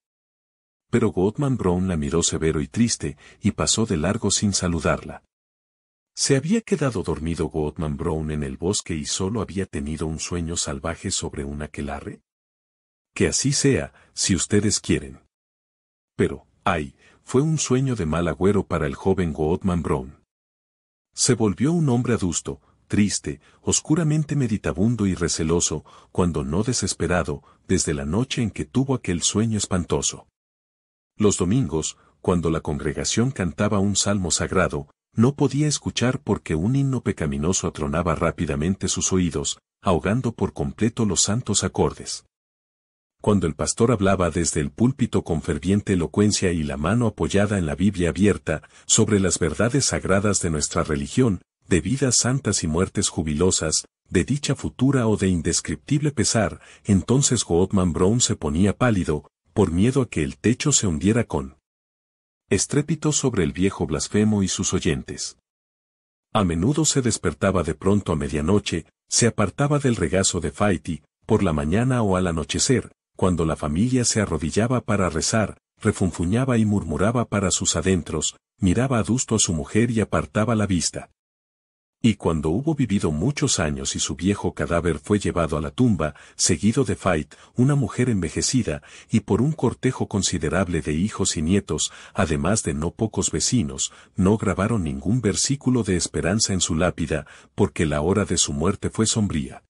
Pero Godman Brown la miró severo y triste, y pasó de largo sin saludarla. Se había quedado dormido Godman Brown en el bosque y solo había tenido un sueño salvaje sobre un aquelarre. Que así sea, si ustedes quieren. Pero, ay, fue un sueño de mal agüero para el joven Goodman Brown. Se volvió un hombre adusto, triste, oscuramente meditabundo y receloso, cuando no desesperado, desde la noche en que tuvo aquel sueño espantoso. Los domingos, cuando la congregación cantaba un salmo sagrado, no podía escuchar porque un himno pecaminoso atronaba rápidamente sus oídos, ahogando por completo los santos acordes. Cuando el pastor hablaba desde el púlpito con ferviente elocuencia y la mano apoyada en la Biblia abierta, sobre las verdades sagradas de nuestra religión, de vidas santas y muertes jubilosas, de dicha futura o de indescriptible pesar, entonces Goodman Brown se ponía pálido, por miedo a que el techo se hundiera con estrépito sobre el viejo blasfemo y sus oyentes. A menudo se despertaba de pronto a medianoche, se apartaba del regazo de Faiti, por la mañana o al anochecer, cuando la familia se arrodillaba para rezar, refunfuñaba y murmuraba para sus adentros, miraba adusto a su mujer y apartaba la vista. Y cuando hubo vivido muchos años y su viejo cadáver fue llevado a la tumba, seguido de Fait, una mujer envejecida, y por un cortejo considerable de hijos y nietos, además de no pocos vecinos, no grabaron ningún versículo de esperanza en su lápida, porque la hora de su muerte fue sombría.